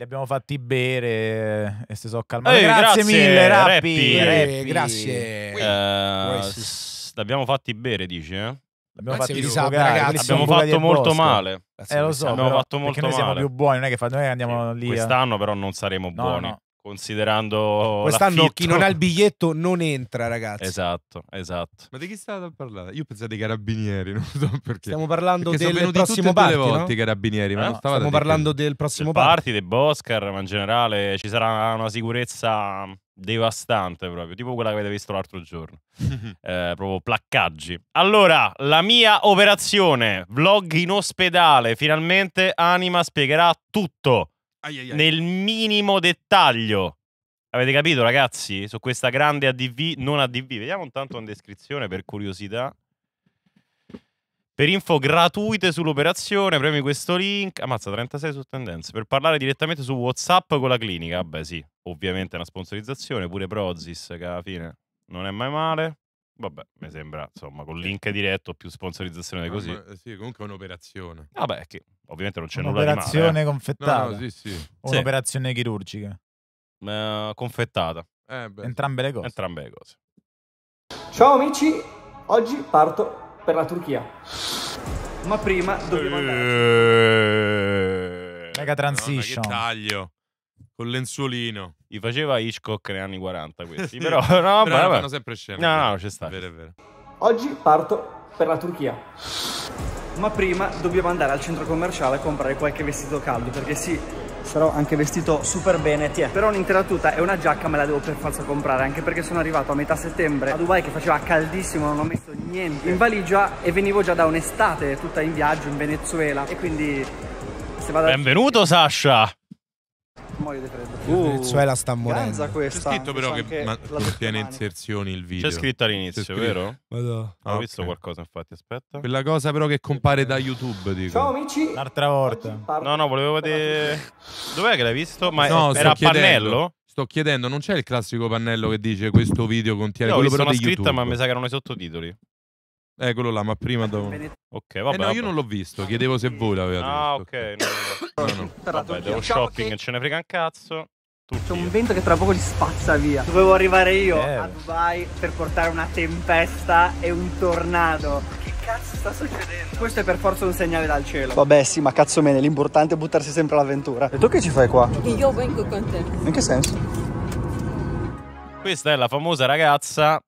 S5: Li abbiamo fatti bere e si sono calmati. Ehi, grazie, grazie, mille, Rappi. Rappi. Rappi. Grazie.
S4: li eh, abbiamo fatti bere, dici? Eh? L'abbiamo Grazie fatti risapra, ragazzi. Abbiamo fatto molto male. Eh, lo so. Abbiamo però, fatto molto noi male. più
S5: buoni, non è che fa... noi andiamo lì. Quest'anno,
S4: però, non saremo no, buoni. No. Considerando quest'anno chi non ha il
S5: biglietto non entra, ragazzi.
S4: Esatto, esatto. Ma di
S7: chi state a parlare?
S4: Io pensavo dei carabinieri, non so perché. Stiamo parlando
S1: perché del prossimo party, volte,
S7: i carabinieri,
S4: ma eh, no, stiamo parlando del prossimo party, party dei Boscar, ma in generale ci sarà una sicurezza devastante proprio, tipo quella che avete visto l'altro giorno, eh, proprio placcaggi. Allora, la mia operazione, vlog in ospedale, finalmente Anima spiegherà tutto. Aiaiai. nel minimo dettaglio. Avete capito, ragazzi? Su questa grande ADV, non ADV. Vediamo intanto in descrizione per curiosità. Per info gratuite sull'operazione, premi questo link. Ammazza, 36 su tendenze. Per parlare direttamente su WhatsApp con la clinica. Beh, sì, ovviamente è una sponsorizzazione. Pure Prozis, che alla fine non è mai male. Vabbè, mi sembra, insomma, con link diretto più sponsorizzazione no, così. Ma, sì, comunque è un'operazione. Vabbè, ah che
S5: ovviamente non c'è nulla di male. Un'operazione eh. confettata. No, no, sì, sì. Un'operazione sì. chirurgica. Uh, confettata. Eh, Entrambe le cose. Entrambe le cose.
S2: Ciao amici, oggi parto per la Turchia.
S4: Ma prima dobbiamo andare. Eh. Mega transition. No, taglio. Col lenzuolino. Gli faceva Hitchcock negli anni 40 questi, però... No, però vabbè, vabbè. sempre scena. No, no, no, c'è sta. Vero, è vero.
S2: Oggi parto per la Turchia. Ma prima dobbiamo andare al centro commerciale a comprare qualche vestito caldo, perché sì, sarò anche vestito super bene, ti è. Però un'intera tuta e una giacca me la devo per forza comprare, anche perché sono arrivato a metà settembre a Dubai che faceva caldissimo, non ho messo niente in valigia e venivo già da un'estate tutta in viaggio in Venezuela e quindi se vado
S4: Benvenuto a... Sasha!
S2: muoio di freddo. Uh, il Venezuela sta morendo. Ganza questa. C'è scritto però che, ma,
S4: contiene inserzioni il video. C'è scritto all'inizio, C'è vero? Madonna. Ah, ho okay. visto qualcosa, infatti, aspetta.
S7: Quella cosa però che compare da YouTube, dico.
S4: Ciao amici. L'altra volta. No, no, volevo vedere... Dov'è che l'hai visto? Ma no, era a pannello?
S7: Sto chiedendo, non c'è il classico pannello che dice questo video contiene Io quello però di YouTube. scritta, ma mi sa che erano i sottotitoli. Eh, quello là, ma prima eh, dopo. Ok, vabbè. Eh no, io non l'ho visto. Ah, chiedevo se voi l'avete ah,
S4: visto. Ah, ok. No, no. Vabbè, devo diciamo shopping, ce ne frega un cazzo.
S2: C'è un vento che tra poco li spazza via. Dovevo arrivare io eh. a Dubai per portare una tempesta e un tornado. Che cazzo sta succedendo? Questo è per forza un segnale dal cielo. Vabbè, sì, ma cazzo me ne, l'importante è buttarsi sempre all'avventura. E tu che ci fai qua? Io vengo con te. In che senso?
S4: Questa è la famosa ragazza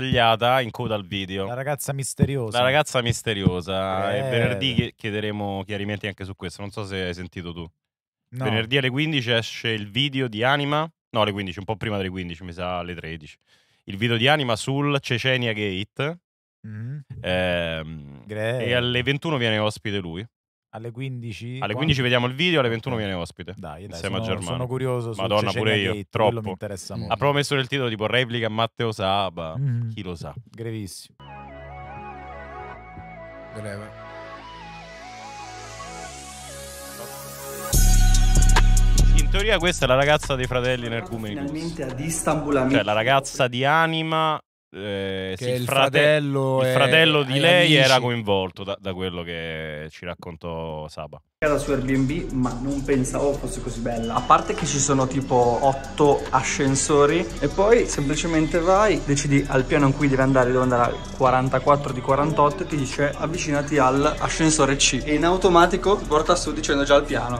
S4: tagliata in coda al video.
S5: La ragazza misteriosa. La
S4: ragazza misteriosa. Eh. E venerdì chiederemo chiarimenti anche su questo. Non so se hai sentito tu. No. Venerdì alle 15 esce il video di Anima. No, alle 15, un po' prima delle 15, mi sa alle 13. Il video di Anima sul Cecenia Gate. Mm. Eh, e alle 21 viene ospite lui.
S5: Alle 15? Alle 15 vediamo
S4: il video, alle 21 viene ospite. Dai, dai sono, a Germano. sono curioso. Madonna, pure io. Gate, troppo. mi interessa molto. Ha proprio messo nel titolo tipo replica Matteo Saba. Mm. Mm-hmm. Chi lo sa? Grevissimo. Greve. In teoria questa è la ragazza dei fratelli Nergumericus. Finalmente ad Istanbul. Cioè la ragazza di Anima eh, sì, il fratello, frate- il fratello di lei amici. era coinvolto da, da quello che ci raccontò Saba
S2: casa su Airbnb ma non pensavo fosse così bella a parte che ci sono tipo 8 ascensori e poi semplicemente vai decidi al piano in cui devi andare devo andare al 44 di 48 e ti dice avvicinati al ascensore C e in automatico ti porta su dicendo già al piano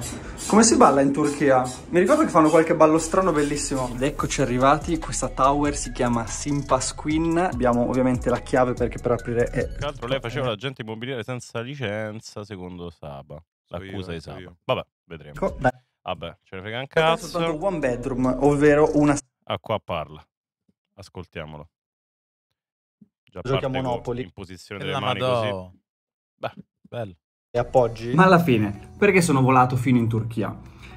S2: come si balla in Turchia? mi ricordo che fanno qualche ballo strano bellissimo ed eccoci arrivati questa tower si chiama Simpas Queen abbiamo ovviamente la chiave perché per aprire è tra
S4: l'altro lei faceva l'agente immobiliare senza licenza secondo Saba l'accusa di ecco Saba. Vabbè, vedremo. Vabbè, oh, Vabbè ce ne frega un cazzo. È un one bedroom,
S2: ovvero una...
S4: Ah, qua parla. Ascoltiamolo. Già Giochi a Monopoli. In posizione delle mani madò. così. Beh, bello. E appoggi? Ma alla fine,
S2: perché sono volato fino in Turchia?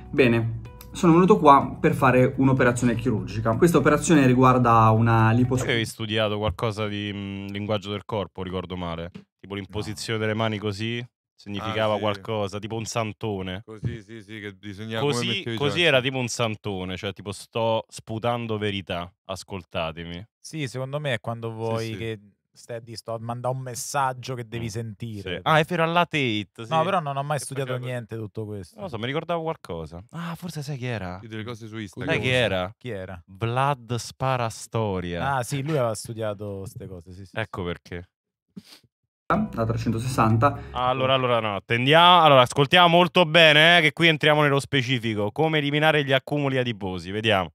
S2: Bene, sono venuto qua per fare un'operazione chirurgica. Questa operazione riguarda una liposuzione. Avevi
S4: studiato qualcosa di mh, linguaggio del corpo, ricordo male? Tipo l'imposizione no. delle mani così? Ah, significava ah, sì. qualcosa, tipo un santone. Così, sì, sì, che bisognava Così, così era tipo un santone, cioè tipo sto sputando verità, ascoltatemi.
S5: Sì, secondo me è quando vuoi sì, che Steady sto manda un messaggio che devi mm. sentire. Sì. Ah, è
S4: vero alla Tate. Sì. No, però
S5: non ho mai che studiato perché... niente tutto questo. Non lo so, mi ricordavo qualcosa. Ah, forse sai chi era? Sì, delle cose su Instagram. Sai chi era? Chi era?
S4: Vlad Sparastoria.
S5: Ah, sì, lui aveva studiato queste cose, sì, sì.
S4: Ecco perché
S2: da 360. Allora,
S5: allora no,
S4: tendiamo, allora ascoltiamo molto bene eh, che qui entriamo nello specifico, come eliminare gli accumuli adiposi, vediamo.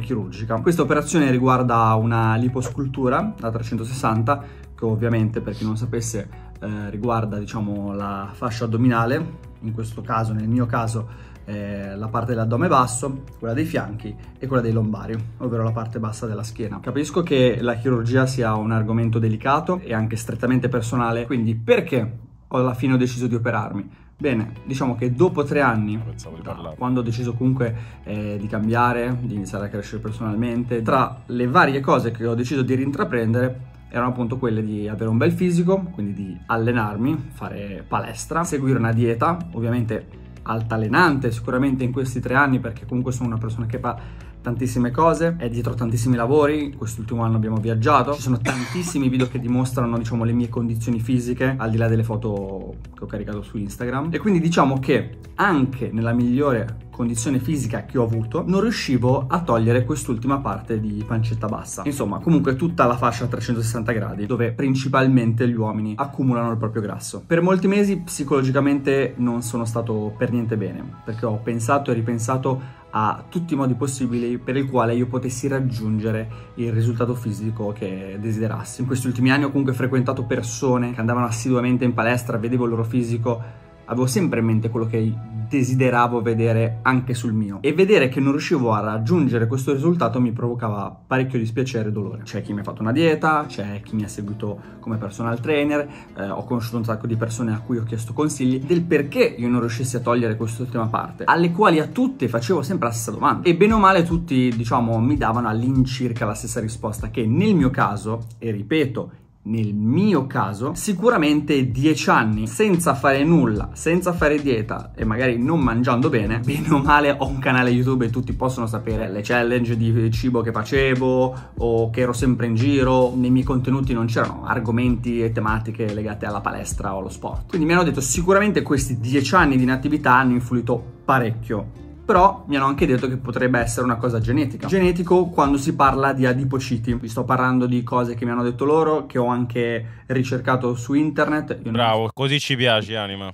S2: Chirurgica. Questa operazione riguarda una liposcultura da 360 che ovviamente per chi non sapesse eh, riguarda diciamo la fascia addominale, in questo caso, nel mio caso eh, la parte dell'addome basso, quella dei fianchi e quella dei lombari, ovvero la parte bassa della schiena. Capisco che la chirurgia sia un argomento delicato e anche strettamente personale, quindi perché alla fine ho deciso di operarmi? Bene, diciamo che dopo tre anni, da, quando ho deciso comunque eh, di cambiare, di iniziare a crescere personalmente, tra le varie cose che ho deciso di rintraprendere erano appunto quelle di avere un bel fisico, quindi di allenarmi, fare palestra, seguire una dieta, ovviamente altalenante sicuramente in questi tre anni perché comunque sono una persona che va tantissime cose, è dietro tantissimi lavori, quest'ultimo anno abbiamo viaggiato, ci sono tantissimi video che dimostrano diciamo le mie condizioni fisiche al di là delle foto che ho caricato su Instagram e quindi diciamo che anche nella migliore condizione fisica che ho avuto, non riuscivo a togliere quest'ultima parte di pancetta bassa. Insomma, comunque tutta la fascia a 360 gradi, dove principalmente gli uomini accumulano il proprio grasso. Per molti mesi psicologicamente non sono stato per niente bene, perché ho pensato e ripensato a tutti i modi possibili per il quale io potessi raggiungere il risultato fisico che desiderassi. In questi ultimi anni ho comunque frequentato persone che andavano assiduamente in palestra, vedevo il loro fisico avevo sempre in mente quello che desideravo vedere anche sul mio e vedere che non riuscivo a raggiungere questo risultato mi provocava parecchio dispiacere e dolore. C'è chi mi ha fatto una dieta, c'è chi mi ha seguito come personal trainer, eh, ho conosciuto un sacco di persone a cui ho chiesto consigli del perché io non riuscissi a togliere quest'ultima parte, alle quali a tutte facevo sempre la stessa domanda e bene o male tutti diciamo mi davano all'incirca la stessa risposta che nel mio caso, e ripeto, nel mio caso sicuramente 10 anni senza fare nulla, senza fare dieta e magari non mangiando bene, bene o male ho un canale YouTube e tutti possono sapere le challenge di cibo che facevo o che ero sempre in giro, nei miei contenuti non c'erano argomenti e tematiche legate alla palestra o allo sport. Quindi mi hanno detto sicuramente questi 10 anni di inattività hanno influito parecchio però mi hanno anche detto che potrebbe essere una cosa genetica. Genetico quando si parla di adipociti, vi sto parlando di cose che mi hanno detto loro, che ho anche ricercato su internet. Io Bravo, so. così ci piace Anima.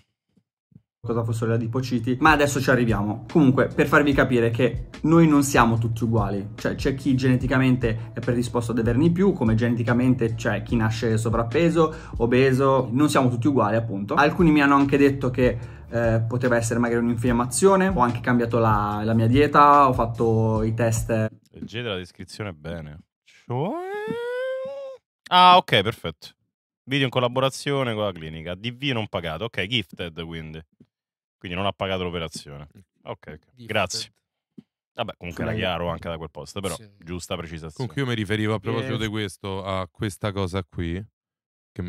S2: Cosa fossero gli adipociti, ma adesso ci arriviamo. Comunque, per farvi capire che noi non siamo tutti uguali, cioè c'è chi geneticamente è predisposto ad averne più, come geneticamente c'è chi nasce sovrappeso, obeso, non siamo tutti uguali, appunto. Alcuni mi hanno anche detto che eh, poteva essere magari un'infiammazione, ho anche cambiato la, la, mia dieta, ho fatto i test.
S4: Leggete la descrizione bene. Cioè? Ah, ok, perfetto. Video in collaborazione con la clinica. DV non pagato. Ok, gifted quindi. Quindi non ha pagato l'operazione. Ok, okay. grazie. Vabbè, comunque era chiaro anche da quel posto, però sì. giusta precisazione. Comunque io mi riferivo a proposito e... di
S7: questo, a questa cosa qui,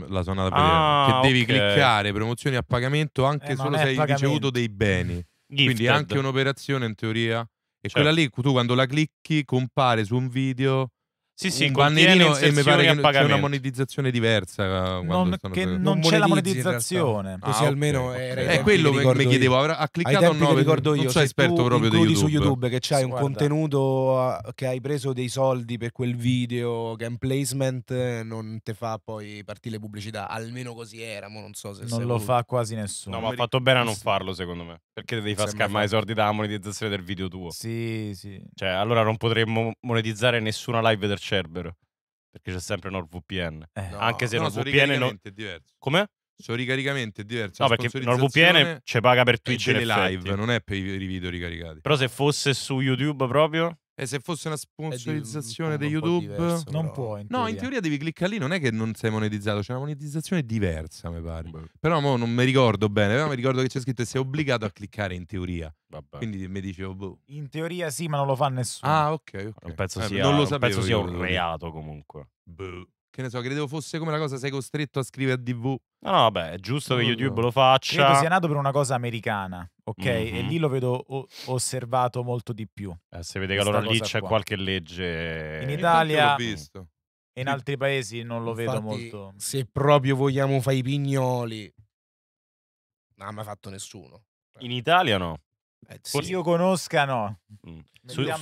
S7: la zona da vedere, ah, che devi okay. cliccare promozioni a pagamento anche eh, solo se hai ricevuto dei beni. Gifted. Quindi anche un'operazione in teoria. E cioè. quella certo. lì tu quando la clicchi compare su un video sì, sì, bandierino e mi pare che c'è una monetizzazione diversa. Eh, non, che non, c'è la monetizzazione. Così ah, almeno era è quello che mi chiedono. chiedevo. Ha cliccato o no? Ricordo io, non sei esperto proprio di YouTube. su YouTube che c'hai un Guarda.
S1: contenuto eh, che hai preso dei soldi per quel video, che è placement, eh, non te fa poi partire le pubblicità. Almeno così era, ma non so se Non lo fa quasi nessuno. No, ma ha fatto bene a non
S4: farlo, secondo me. Perché devi far scammare i soldi dalla monetizzazione del video tuo. Sì, sì. Cioè, allora non potremmo monetizzare nessuna live del Cerbero. Perché c'è sempre NordVPN. Eh. No, Anche se no, NordVPN... No... è diverso.
S7: Come? Sono ricaricamento è diverso. No, perché NordVPN ci paga per Twitch e le live, non è per i video ricaricati. Però se
S4: fosse su YouTube proprio... E eh, se fosse una
S7: sponsorizzazione di, YouTube, diverso, non puoi. In no, in teoria devi cliccare lì. Non è che non sei monetizzato, c'è una monetizzazione diversa, mi pare. Beh. Però non mi ricordo bene. Però mi ricordo che c'è scritto: e sei obbligato a cliccare in teoria. Vabbè. Quindi mi dicevo, boh.
S5: In teoria sì, ma non lo fa nessuno. Ah, ok. okay. Non penso eh, non lo sapevo, penso sia un
S4: reato comunque.
S5: Boh. Che ne so, credevo fosse
S7: come la cosa sei costretto a scrivere a DV. No, no, vabbè, è giusto che YouTube lo faccia. Credo sia
S5: nato per una cosa americana, ok? Mm-hmm. E mhm. lì lo vedo o- osservato molto di più. Eh, se vede che allora lì c'è qua. qualche
S4: legge. In eh, Italia. E
S5: in altri paesi non lo Infatti, vedo molto. Se
S1: proprio vogliamo fare i pignoli,
S5: non ha mai fatto nessuno. In Italia no. Eh, Forse... Io conosca no. Mm.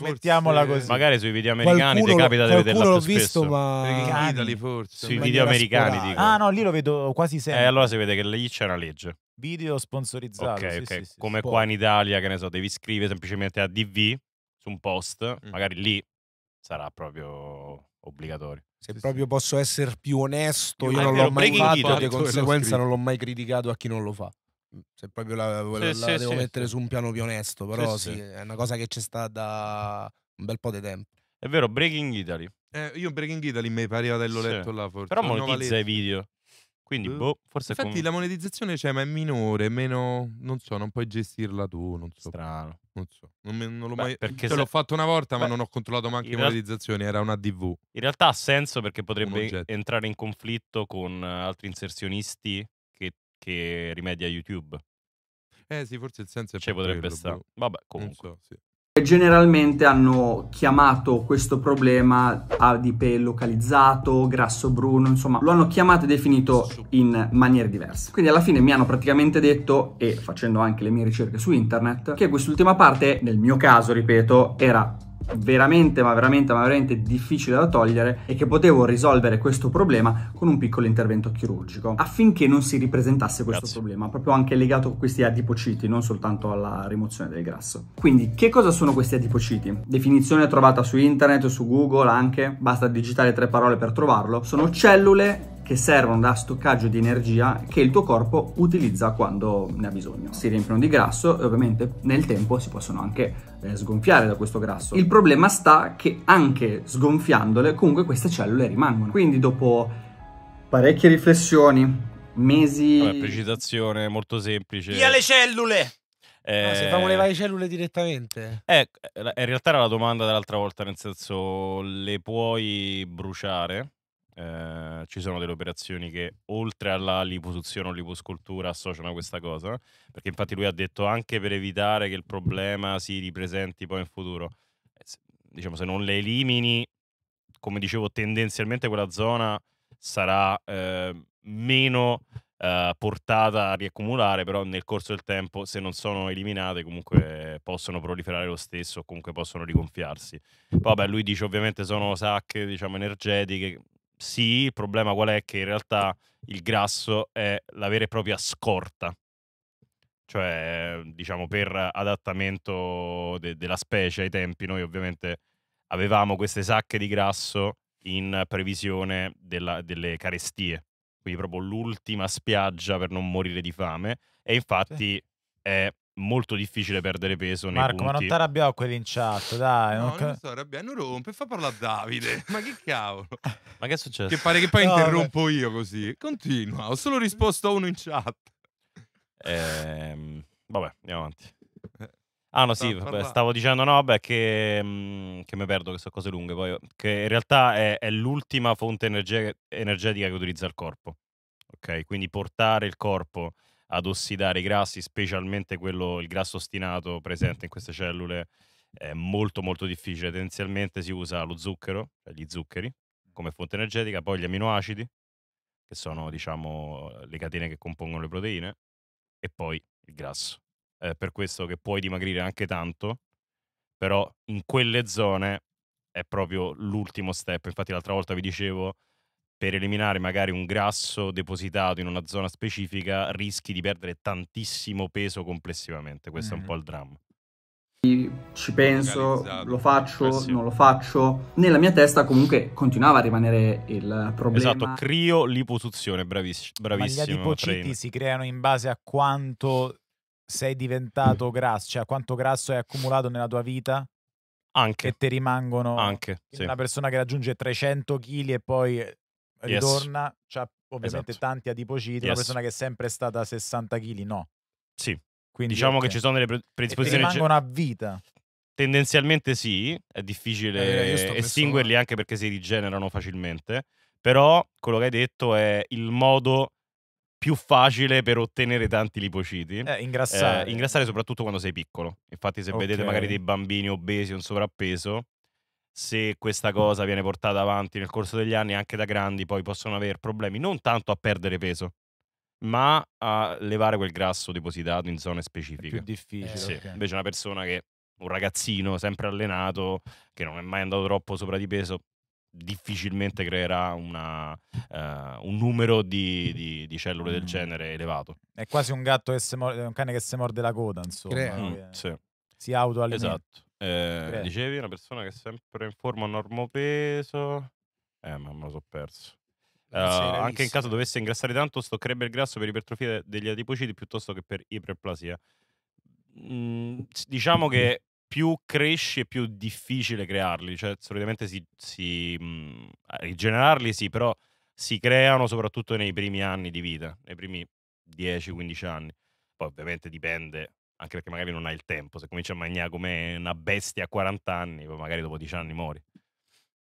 S5: Mettiam, eh, così. Magari sui video americani qualcuno, ti capita di vederla l'ho visto, spesso. ma Italy, forse. Sui video americani dico. Ah no, lì lo vedo quasi sempre. Eh,
S4: allora si vede che lì c'è una legge.
S5: Video sponsorizzato. Ok, sì, okay. Sì, Come sì, qua
S4: in Italia, che ne so, devi scrivere semplicemente a DV su un post, mm. magari
S1: lì sarà proprio obbligatorio. Se proprio posso essere più onesto, io non l'ho mai fatto, di conseguenza non l'ho mai criticato a chi non lo fa se proprio la, la, sì, la sì, devo sì. mettere su un piano più onesto, però sì, è una cosa che c'è sta da un bel po' di tempo.
S4: È vero, Breaking Italy.
S1: Eh, io Breaking Italy mi pareva di letto là forse. Però monetizza
S2: i video. Quindi, eh, boh, forse Infatti, con... la
S7: monetizzazione c'è, cioè, ma è minore, meno. Non so, non puoi gestirla tu. Non so. Strano. Non so. Non, me, non l'ho Beh, mai. Perché cioè, se... l'ho fatto una volta, Beh, ma non
S4: ho controllato neanche le real...
S7: monetizzazioni. Era una DV.
S4: In realtà ha senso perché potrebbe entrare in conflitto con altri inserzionisti che rimedia YouTube. Eh sì, forse il senso è Ci cioè, potrebbe quello, stare. Boh. Vabbè, comunque. So, sì.
S2: Generalmente hanno chiamato questo problema ADP localizzato, grasso bruno, insomma, lo hanno chiamato e definito in maniere diverse. Quindi alla fine mi hanno praticamente detto, e facendo anche le mie ricerche su internet, che quest'ultima parte, nel mio caso, ripeto, era veramente ma veramente ma veramente difficile da togliere e che potevo risolvere questo problema con un piccolo intervento chirurgico affinché non si ripresentasse questo Grazie. problema proprio anche legato a questi adipociti non soltanto alla rimozione del grasso quindi che cosa sono questi adipociti? definizione trovata su internet su google anche basta digitare tre parole per trovarlo sono cellule che servono da stoccaggio di energia che il tuo corpo utilizza quando ne ha bisogno. Si riempiono di grasso e ovviamente nel tempo si possono anche eh, sgonfiare da questo grasso. Il problema sta che anche sgonfiandole comunque queste cellule rimangono. Quindi dopo parecchie riflessioni, mesi... Vabbè,
S4: precisazione molto semplice. Via le
S1: cellule! Eh, ah, se favoleva le cellule direttamente.
S4: Eh, eh in realtà era la domanda dell'altra volta, nel senso, le puoi bruciare? Ehm, ci sono delle operazioni che oltre alla liposuzione o liposcultura associano a questa cosa, perché infatti lui ha detto anche per evitare che il problema si ripresenti poi in futuro, eh, diciamo se non le elimini, come dicevo tendenzialmente quella zona sarà eh, meno eh, portata a riaccumulare, però nel corso del tempo se non sono eliminate comunque possono proliferare lo stesso, comunque possono rigonfiarsi. Poi vabbè, lui dice ovviamente sono sacche diciamo energetiche sì, il problema qual è? Che in realtà il grasso è la vera e propria scorta, cioè diciamo per adattamento de- della specie ai tempi, noi ovviamente avevamo queste sacche di grasso in previsione della, delle carestie, quindi proprio l'ultima spiaggia per non morire di fame e infatti sì. è molto difficile perdere peso nei Marco, punti. ma non ti
S5: arrabbiò quelli in chat, dai. No, non, non sto arrabbiando, rompe, fa parlare Davide. ma che
S7: cavolo?
S4: ma che è successo? Che pare che poi no, interrompo
S5: beh.
S7: io
S4: così. Continua, ho solo risposto a uno in chat. Ehm, vabbè, andiamo avanti. Eh, ah no, sì, stavo dicendo no, beh, che, mm, che mi perdo che sono cose lunghe poi, che in realtà è, è l'ultima fonte energe- energetica che utilizza il corpo. Ok, quindi portare il corpo ad ossidare i grassi, specialmente quello, il grasso ostinato presente in queste cellule, è molto molto difficile. Tendenzialmente si usa lo zucchero, cioè gli zuccheri, come fonte energetica, poi gli aminoacidi, che sono diciamo le catene che compongono le proteine, e poi il grasso. È per questo che puoi dimagrire anche tanto, però in quelle zone è proprio l'ultimo step. Infatti l'altra volta vi dicevo per eliminare magari un grasso depositato in una zona specifica rischi di perdere tantissimo peso complessivamente. Questo mm. è un mm. po' il dramma.
S2: Ci penso, lo faccio, eh non lo faccio. Nella mia testa comunque continuava a rimanere il problema. Esatto, crio
S4: liposuzione, braviss- bravissimo. Ma gli adipociti
S5: si creano in base a quanto sei diventato grasso, cioè a quanto grasso hai accumulato nella tua vita anche. che ti rimangono anche, sì. una persona che raggiunge 300 kg e poi ritorna, yes. ha ovviamente esatto. tanti adipociti, yes. una persona che è sempre stata 60 kg, no. Sì. Quindi, diciamo okay. che ci sono delle predisposizioni. Che rimangono a vita.
S4: Tendenzialmente sì, è difficile eh, estinguerli anche perché si rigenerano facilmente, però quello che hai detto è il modo più facile per ottenere tanti lipociti. Eh, eh ingrassare. Eh, ingrassare soprattutto quando sei piccolo. Infatti se okay. vedete magari dei bambini obesi o in sovrappeso, se questa cosa viene portata avanti nel corso degli anni anche da grandi, poi possono avere problemi non tanto a perdere peso, ma a levare quel grasso depositato in zone specifiche. È più difficile. Eh, sì. okay. Invece una persona che, un ragazzino sempre allenato, che non è mai andato troppo sopra di peso, difficilmente creerà una, uh, un numero di, di, di cellule mm. del genere elevato.
S5: È quasi un gatto che si morde, un cane che si morde la coda, insomma. Crea. Mm, sì. Si autoalimenta. Esatto.
S4: Eh, dicevi una persona che è sempre in forma a normopeso. Eh, ma me lo so perso. Eh, eh anche in caso dovesse ingrassare tanto, stoccherebbe il grasso per ipertrofia degli adipociti piuttosto che per iperplasia. Mm, diciamo che più cresci è più difficile crearli, cioè solitamente si, si mh, mm, rigenerarli sì, però si creano soprattutto nei primi anni di vita, nei primi 10-15 anni. Poi ovviamente dipende anche perché magari non hai il tempo, se cominci a mangiare come una bestia a 40 anni, poi magari dopo 10 anni
S2: muori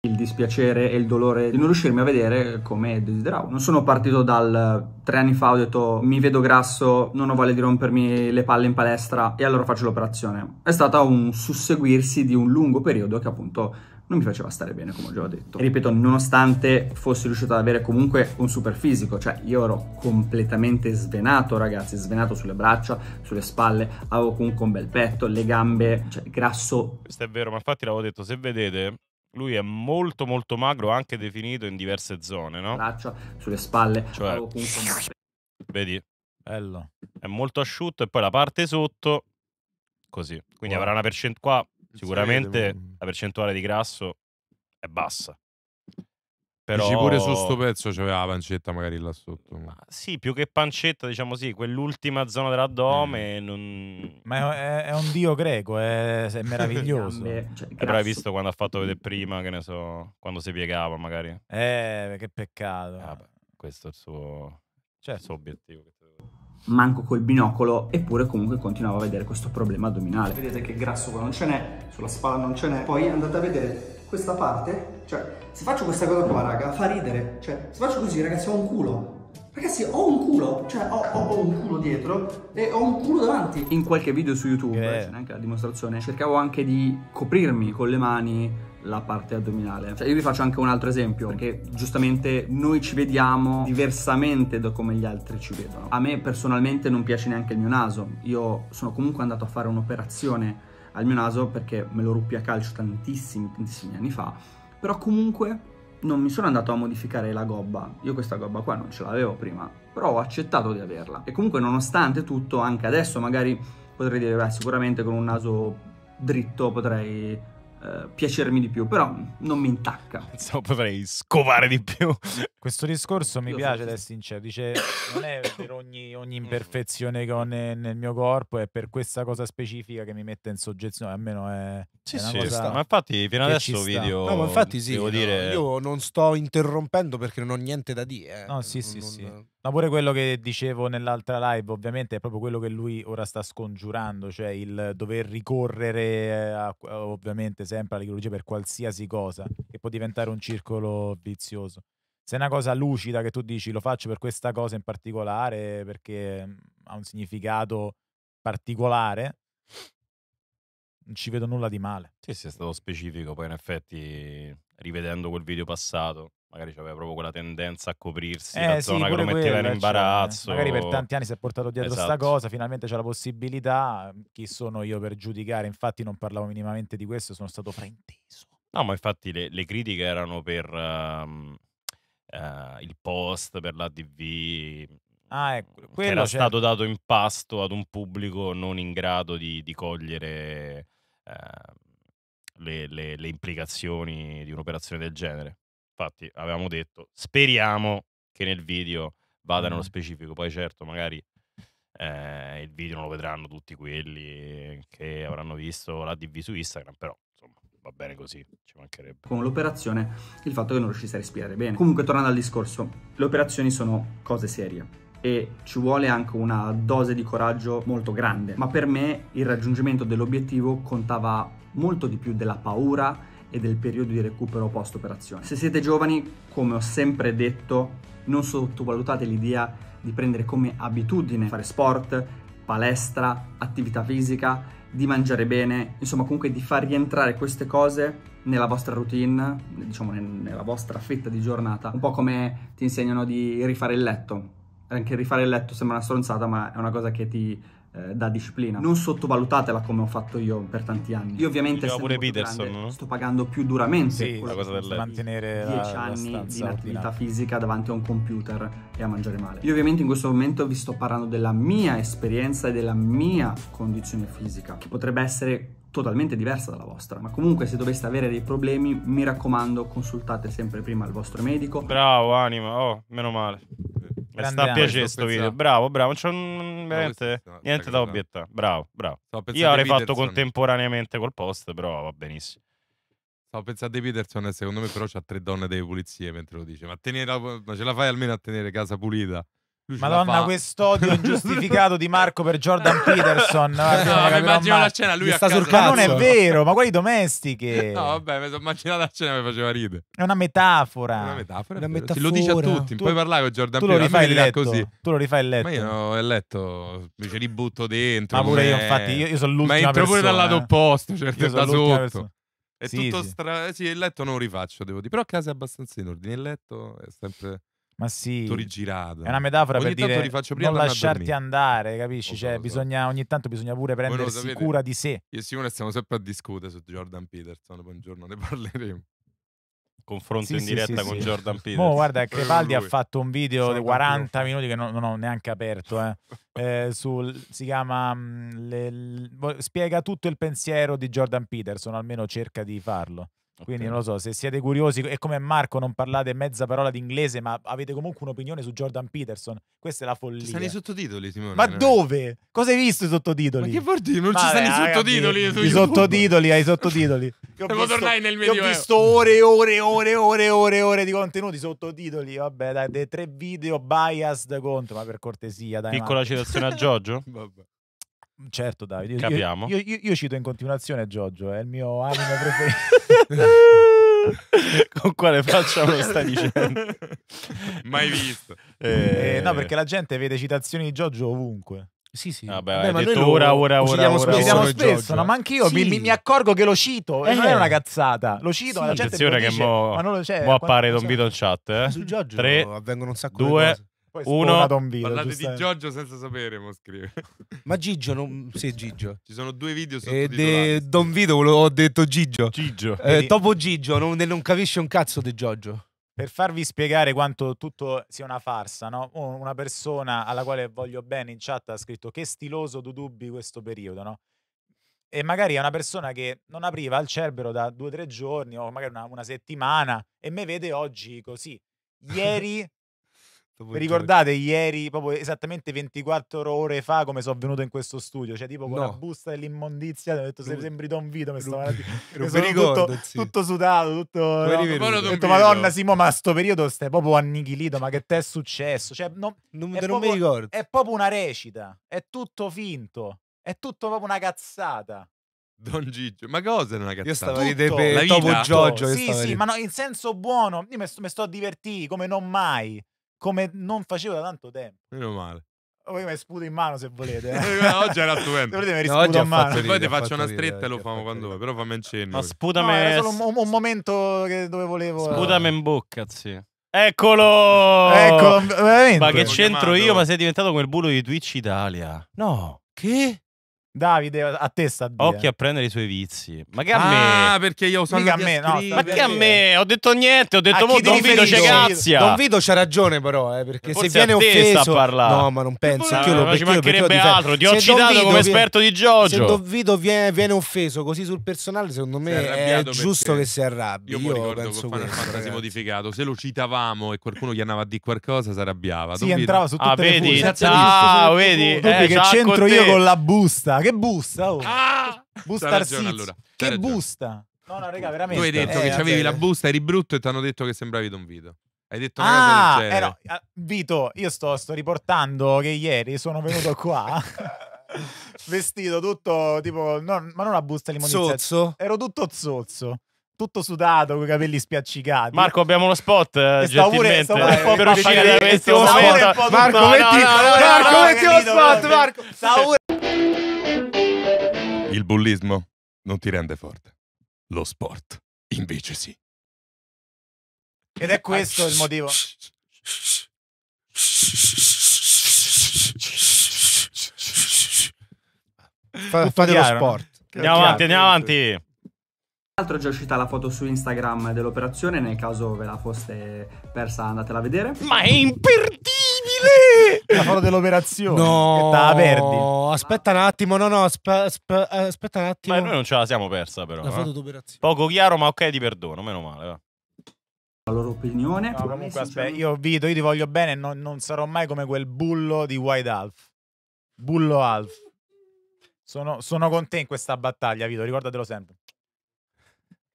S2: il dispiacere e il dolore di non riuscirmi a vedere come desideravo. Non sono partito dal tre anni fa, ho detto mi vedo grasso, non ho voglia di rompermi le palle in palestra e allora faccio l'operazione. È stato un susseguirsi di un lungo periodo che appunto non mi faceva stare bene, come ho già detto. E ripeto, nonostante fossi riuscito ad avere comunque un super fisico, cioè io ero completamente svenato, ragazzi, svenato sulle braccia, sulle spalle, avevo comunque un bel petto, le gambe, cioè grasso.
S4: Questo è vero, ma infatti l'avevo detto, se vedete, lui è molto molto magro, anche definito in diverse zone, no? Braccia, sulle spalle, cioè... avevo comunque un Vedi? Bello. È molto asciutto e poi la parte sotto, così. Quindi wow. avrà una percentuale Sicuramente sì, la mm. percentuale di grasso è bassa. Però... Dici pure su sto
S7: pezzo c'aveva la pancetta
S4: magari là sotto. Ma sì, più che pancetta, diciamo sì, quell'ultima zona dell'addome. Mm. Non...
S5: Ma è, è, un dio greco, è, è meraviglioso. Beh, cioè,
S4: Però hai visto quando ha fatto vedere mm. prima, che ne so, quando si piegava magari.
S5: Eh, che peccato. Ah, beh, questo
S4: è il suo, certo. il cioè suo obiettivo
S2: manco col binocolo, eppure comunque continuavo a vedere questo problema addominale. Vedete che grasso qua non ce n'è, sulla spalla non ce n'è. Poi andate a vedere questa parte, cioè se faccio questa cosa qua raga fa ridere, cioè se faccio così ragazzi ho un culo, Ragazzi, ho un culo, cioè ho, ho, ho, un culo dietro e ho un culo davanti. In qualche video su YouTube, yeah. Eh, c'è anche la dimostrazione, cercavo anche di coprirmi con le mani la parte addominale. Cioè, io vi faccio anche un altro esempio, perché giustamente noi ci vediamo diversamente da come gli altri ci vedono. A me personalmente non piace neanche il mio naso. Io sono comunque andato a fare un'operazione al mio naso perché me lo ruppi a calcio tantissimi, tantissimi anni fa. Però comunque non mi sono andato a modificare la gobba. Io questa gobba qua non ce l'avevo prima, però ho accettato di averla. E comunque nonostante tutto, anche adesso magari potrei dire, beh, sicuramente con un naso dritto potrei eh, piacermi di più, però non mi intacca. Pensavo potrei
S5: scovare di più. Questo discorso mi Io piace, ad essere sincero, dice non è per ogni, ogni mm. imperfezione che ho ne, nel mio corpo, è per questa cosa specifica che mi mette in soggezione, almeno è... Sì, è sì, sta. ma infatti fino adesso video... No, ma infatti sì, devo no, dire... io non sto interrompendo perché non ho niente da dire. Eh. No, sì, non, sì, non... sì. Ma pure quello che dicevo nell'altra live, ovviamente, è proprio quello che lui ora sta scongiurando, cioè il dover ricorrere eh, a, ovviamente sempre alla per qualsiasi cosa, che può diventare un circolo vizioso. Se è una cosa lucida che tu dici lo faccio per questa cosa in particolare, perché mm, ha un significato particolare, non ci vedo nulla di male. Sì, sì, è stato specifico, poi in
S4: effetti rivedendo quel video passato magari aveva proprio quella tendenza a coprirsi eh, la sì, zona che lo metteva quella, in cioè, imbarazzo. Cioè, magari per tanti anni si è portato dietro esatto.
S5: cosa, finalmente c'è la possibilità. Mm, chi sono io per giudicare? Infatti, non parlavo minimamente di questo, sono stato frainteso.
S4: No, ma infatti le, le critiche erano per um, uh, il post, per la TV.
S5: Ah, ecco, mm, che era cioè... stato
S4: dato in pasto ad un pubblico non in grado di, di cogliere uh, le, le, le implicazioni di un'operazione del genere. Infatti avevamo detto, speriamo che nel video vada nello specifico, poi certo magari eh, il video non lo vedranno tutti quelli che avranno visto la DV su Instagram, però insomma va bene così, ci
S2: mancherebbe. Con l'operazione il fatto che non riuscisse a respirare bene. Comunque tornando al discorso, le operazioni sono cose serie e ci vuole anche una dose di coraggio molto grande, ma per me il raggiungimento dell'obiettivo contava molto di più della paura e del periodo di recupero post-operazione. Se siete giovani, come ho sempre detto, non sottovalutate l'idea di prendere come abitudine fare sport, palestra, attività fisica, di mangiare bene, insomma comunque di far rientrare queste cose nella vostra routine, diciamo nella vostra fetta di giornata, un po' come ti insegnano di rifare il letto. Anche rifare il letto sembra una stronzata, ma è una cosa che ti eh, da disciplina. Non sottovalutatela come ho fatto io per tanti anni. Io ovviamente pure Peterson, grande, no? sto pagando più duramente sì, la cosa del mantenere 10 anni la di inattività fisica davanti a un computer e a mangiare male. Io ovviamente in questo momento vi sto parlando della mia esperienza e della mia condizione fisica, che potrebbe essere totalmente diversa dalla vostra. Ma comunque se doveste avere dei problemi, mi raccomando, consultate sempre prima il vostro medico.
S4: Bravo, anima, oh, meno male. Mi sta a piacere questo video. Bravo, bravo. Non c'è un... veramente no, niente da obiettare. Bravo, bravo. Io avrei fatto contemporaneamente col post, però va benissimo. Stavo
S7: pensando di Peterson secondo me però c'ha tre donne delle pulizie mentre lo dice. Ma, tenere, ma ce la fai almeno a tenere casa pulita? Madonna, quest'odio
S5: ingiustificato di Marco per Jordan Peterson. Guarda, no, mi immagino la cena, lui sta sul cazzo. Ma non è vero, ma quali domestiche? No,
S7: vabbè, mi sono immaginato la cena e mi faceva ridere.
S5: È una metafora. È una metafora. È una metafora. Lo dice a tutti, tu, puoi parlare con Jordan tu Lo rifai il letto. Così. Tu lo rifai il letto. Ma
S7: io il letto, mi ci ributto dentro. Ma pure io, infatti, io, io sono l'ultima Ma entro pure dal lato eh. opposto, certe da sotto. È sì, tutto sì. stra... Sì, il letto non lo rifaccio, devo dire. Però a casa è abbastanza in ordine. Il letto è sempre... Ma sì. Tu rigirata. È una metafora ogni per dire non lasciarti
S5: andare, capisci? cioè, so. bisogna, ogni tanto bisogna pure prendersi cura di sé.
S7: Io e Simone stiamo sempre a discutere su Jordan Peterson, Buongiorno, ne parleremo.
S4: Confronto sì, in sì, diretta sì, con Jordan Peterson. Oh, guarda, Crepaldi ha
S5: fatto un video di 40 minuti che non, non, ho neanche aperto. Eh. eh, sul, si chiama mm, le, Spiega tutto il pensiero di Jordan Peterson, almeno cerca di farlo. Quindi okay. non lo so, se siete curiosi, e come Marco non parlate mezza parola d'inglese, ma avete comunque un'opinione su Jordan Peterson, questa è la follia. Ci stanno i sottotitoli, Simone. Ma dove? Cosa hai visto i sottotitoli? Ma che vuol dire? Non ma ci stanno i sottotitoli. I sottotitoli, sottotitoli, i sottotitoli. Devo tornare nel medioevo. Ho visto ore e ore e ore e ore ore, ore di contenuti, sottotitoli, vabbè, dai, dei tre video biased contro, ma per cortesia, dai. Piccola citazione a Giorgio. vabbè. Mm, certo Davide, io, Capiamo. Io, io, io, cito in continuazione Giorgio, è il mio anime preferito. Con quale faccia lo stai dicendo? Mai visto. Eh, eh, no, perché la gente vede citazioni di Giorgio ovunque. Sì, sì. Vabbè, Vabbè ma detto ora, ora, ora, ora. Ci siamo spesso, no, ma anch'io sì. mi, mi, accorgo che lo cito, eh. non è eh. una cazzata. Lo cito, sì, la gente attenzione che mo, ma non lo c'è. Cioè, mo appare
S4: Don Vito in chat, eh. Su Giorgio Tre, avvengono un sacco due, di cose.
S7: Poi Uno, video, parlate di Giorgio senza sapere, mo scrive.
S1: Ma Gigio, non... sì,
S5: Gigio. Ci sono due video sottotitolati. Eh,
S1: Don Vito, ho detto Gigio. Gigio. Eh, dopo Gigio,
S5: non, non capisci un cazzo di Giorgio. Per farvi spiegare quanto tutto sia una farsa, no? una persona alla quale voglio bene in chat ha scritto che stiloso Dudubbi questo periodo, no? E magari è una persona che non apriva il cerbero da due o tre giorni o magari una, una settimana e me vede oggi così. Ieri vi ricordate ieri, proprio esattamente 24 ore fa, come sono venuto in questo studio? Cioè, tipo con no. la busta dell'immondizia, ho detto: Sei sembri Don Vito. Mi stavo ricordo, tutto, sì. tutto sudato, tutto. No, eh. ho detto, Madonna, Simo, ma sto periodo stai proprio annichilito. Ma che te è successo? Cioè, no, non, è non mi ricordo. È proprio una recita, è tutto finto, è tutto proprio una cazzata.
S7: Don Gigio, ma cosa è una cazzata? Io stavo di per Topo Giorgio. Sì, sì, ma no,
S5: in senso buono, io mi sto, mi sto divertì come non mai come non facevo da tanto tempo. Meno male. Voi mi sputo in mano se volete. Eh. eh oggi era stupendo. Volete mi risputo no, a mano. Ride, poi ti faccio una stretta e lo famo
S7: quando vuoi, però fammi un cenno. Ma sputami... No, era solo
S5: un, un momento che, dove volevo... Sputami in bocca, sì. Eccolo! Eccolo, veramente. Ma che c'entro io, ma
S4: sei diventato quel bulo di Twitch Italia.
S5: No. Che? Davide, a te sta bene. Occhio
S4: a prendere i suoi vizi. Ma che a ah, me? Ah, perché
S5: io sono a me, no, Ma che a me?
S4: Ho detto niente, ho detto molto. Don Vito c'è grazia. Don
S1: Vito c'ha ragione però, eh, perché Forse se viene offeso No, ma non penso, no, eh, io lo, ma ci mancherebbe io altro, ti ho se citato Vito, come esperto di Giorgio. Se Don Vito viene, viene, offeso così sul personale, secondo me è giusto che si arrabbi. Io, io ricordo penso con Final
S7: modificato, se lo citavamo e qualcuno gli andava a dire qualcosa si arrabbiava. Si entrava su tutte ah, le Ah, vedi? Ah, eh, vedi? che c'entro
S5: io con la busta che busta, oh. Ah! Busta ragione, allora. Che ragione. busta. No, no, raga, veramente. Tu hai detto eh, che avevi la
S7: busta, eri brutto e ti hanno detto che sembravi Don Vito. Hai detto una ah, cosa del ah, genere. Eh
S5: ah, no, Vito, io sto, sto riportando che ieri sono venuto qua. vestito tutto tipo, no, ma non a busta limonizia. Ero tutto zozzo tutto sudato, con i capelli spiaccicati. Marco, abbiamo lo spot. Eh, sta stavo pure, eh, stavo pure po per uscire da questo momento. Marco, metti, lo spot, Marco. Stavo pure
S7: il bullismo non ti rende forte. Lo sport, invece
S5: sì. Ed è questo il motivo.
S3: Fa, fate lo sport.
S2: Andiamo avanti, andiamo avanti. Tra l'altro già uscita la foto su Instagram dell'operazione, nel caso ve la foste persa andatela a vedere. Ma è imperdibile!
S1: La foto dell'operazione. No, la perdi. Aspetta un attimo, no, no, aspe-
S5: aspe- eh, aspetta un
S4: attimo. Ma noi non ce la siamo persa però. La eh? d'operazione. Poco chiaro, ma ok, ti perdono,
S5: meno male. Va. La loro opinione. No, comunque, aspetta, io Vito, io ti voglio bene, non, non sarò mai come quel bullo di White Alf. Bullo Alf. Sono, sono con te in questa battaglia, Vito, ricordatelo sempre.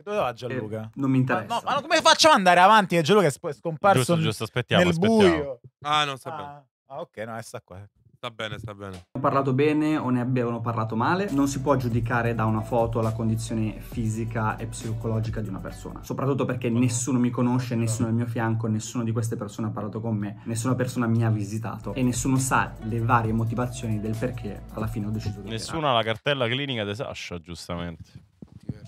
S5: Dove va Gianluca? Eh, non
S2: mi interessa. Ma, no,
S5: ma come facciamo ad andare avanti? È Gianluca è scomparso giusto, giusto, aspettiamo, nel aspettiamo. buio. Ah,
S7: non sta ah, bene. Ah, ok, no, sta qua. Sta bene, sta bene.
S2: Hanno parlato bene o ne avevano parlato male. Non si può giudicare da una foto la condizione fisica e psicologica di una persona. Soprattutto perché nessuno mi conosce, nessuno è al mio fianco, nessuna di queste persone ha parlato con me, nessuna persona mi ha visitato e nessuno sa le varie motivazioni del perché alla fine ho deciso di... Nessuno
S4: ha la cartella clinica di Sasha, giustamente.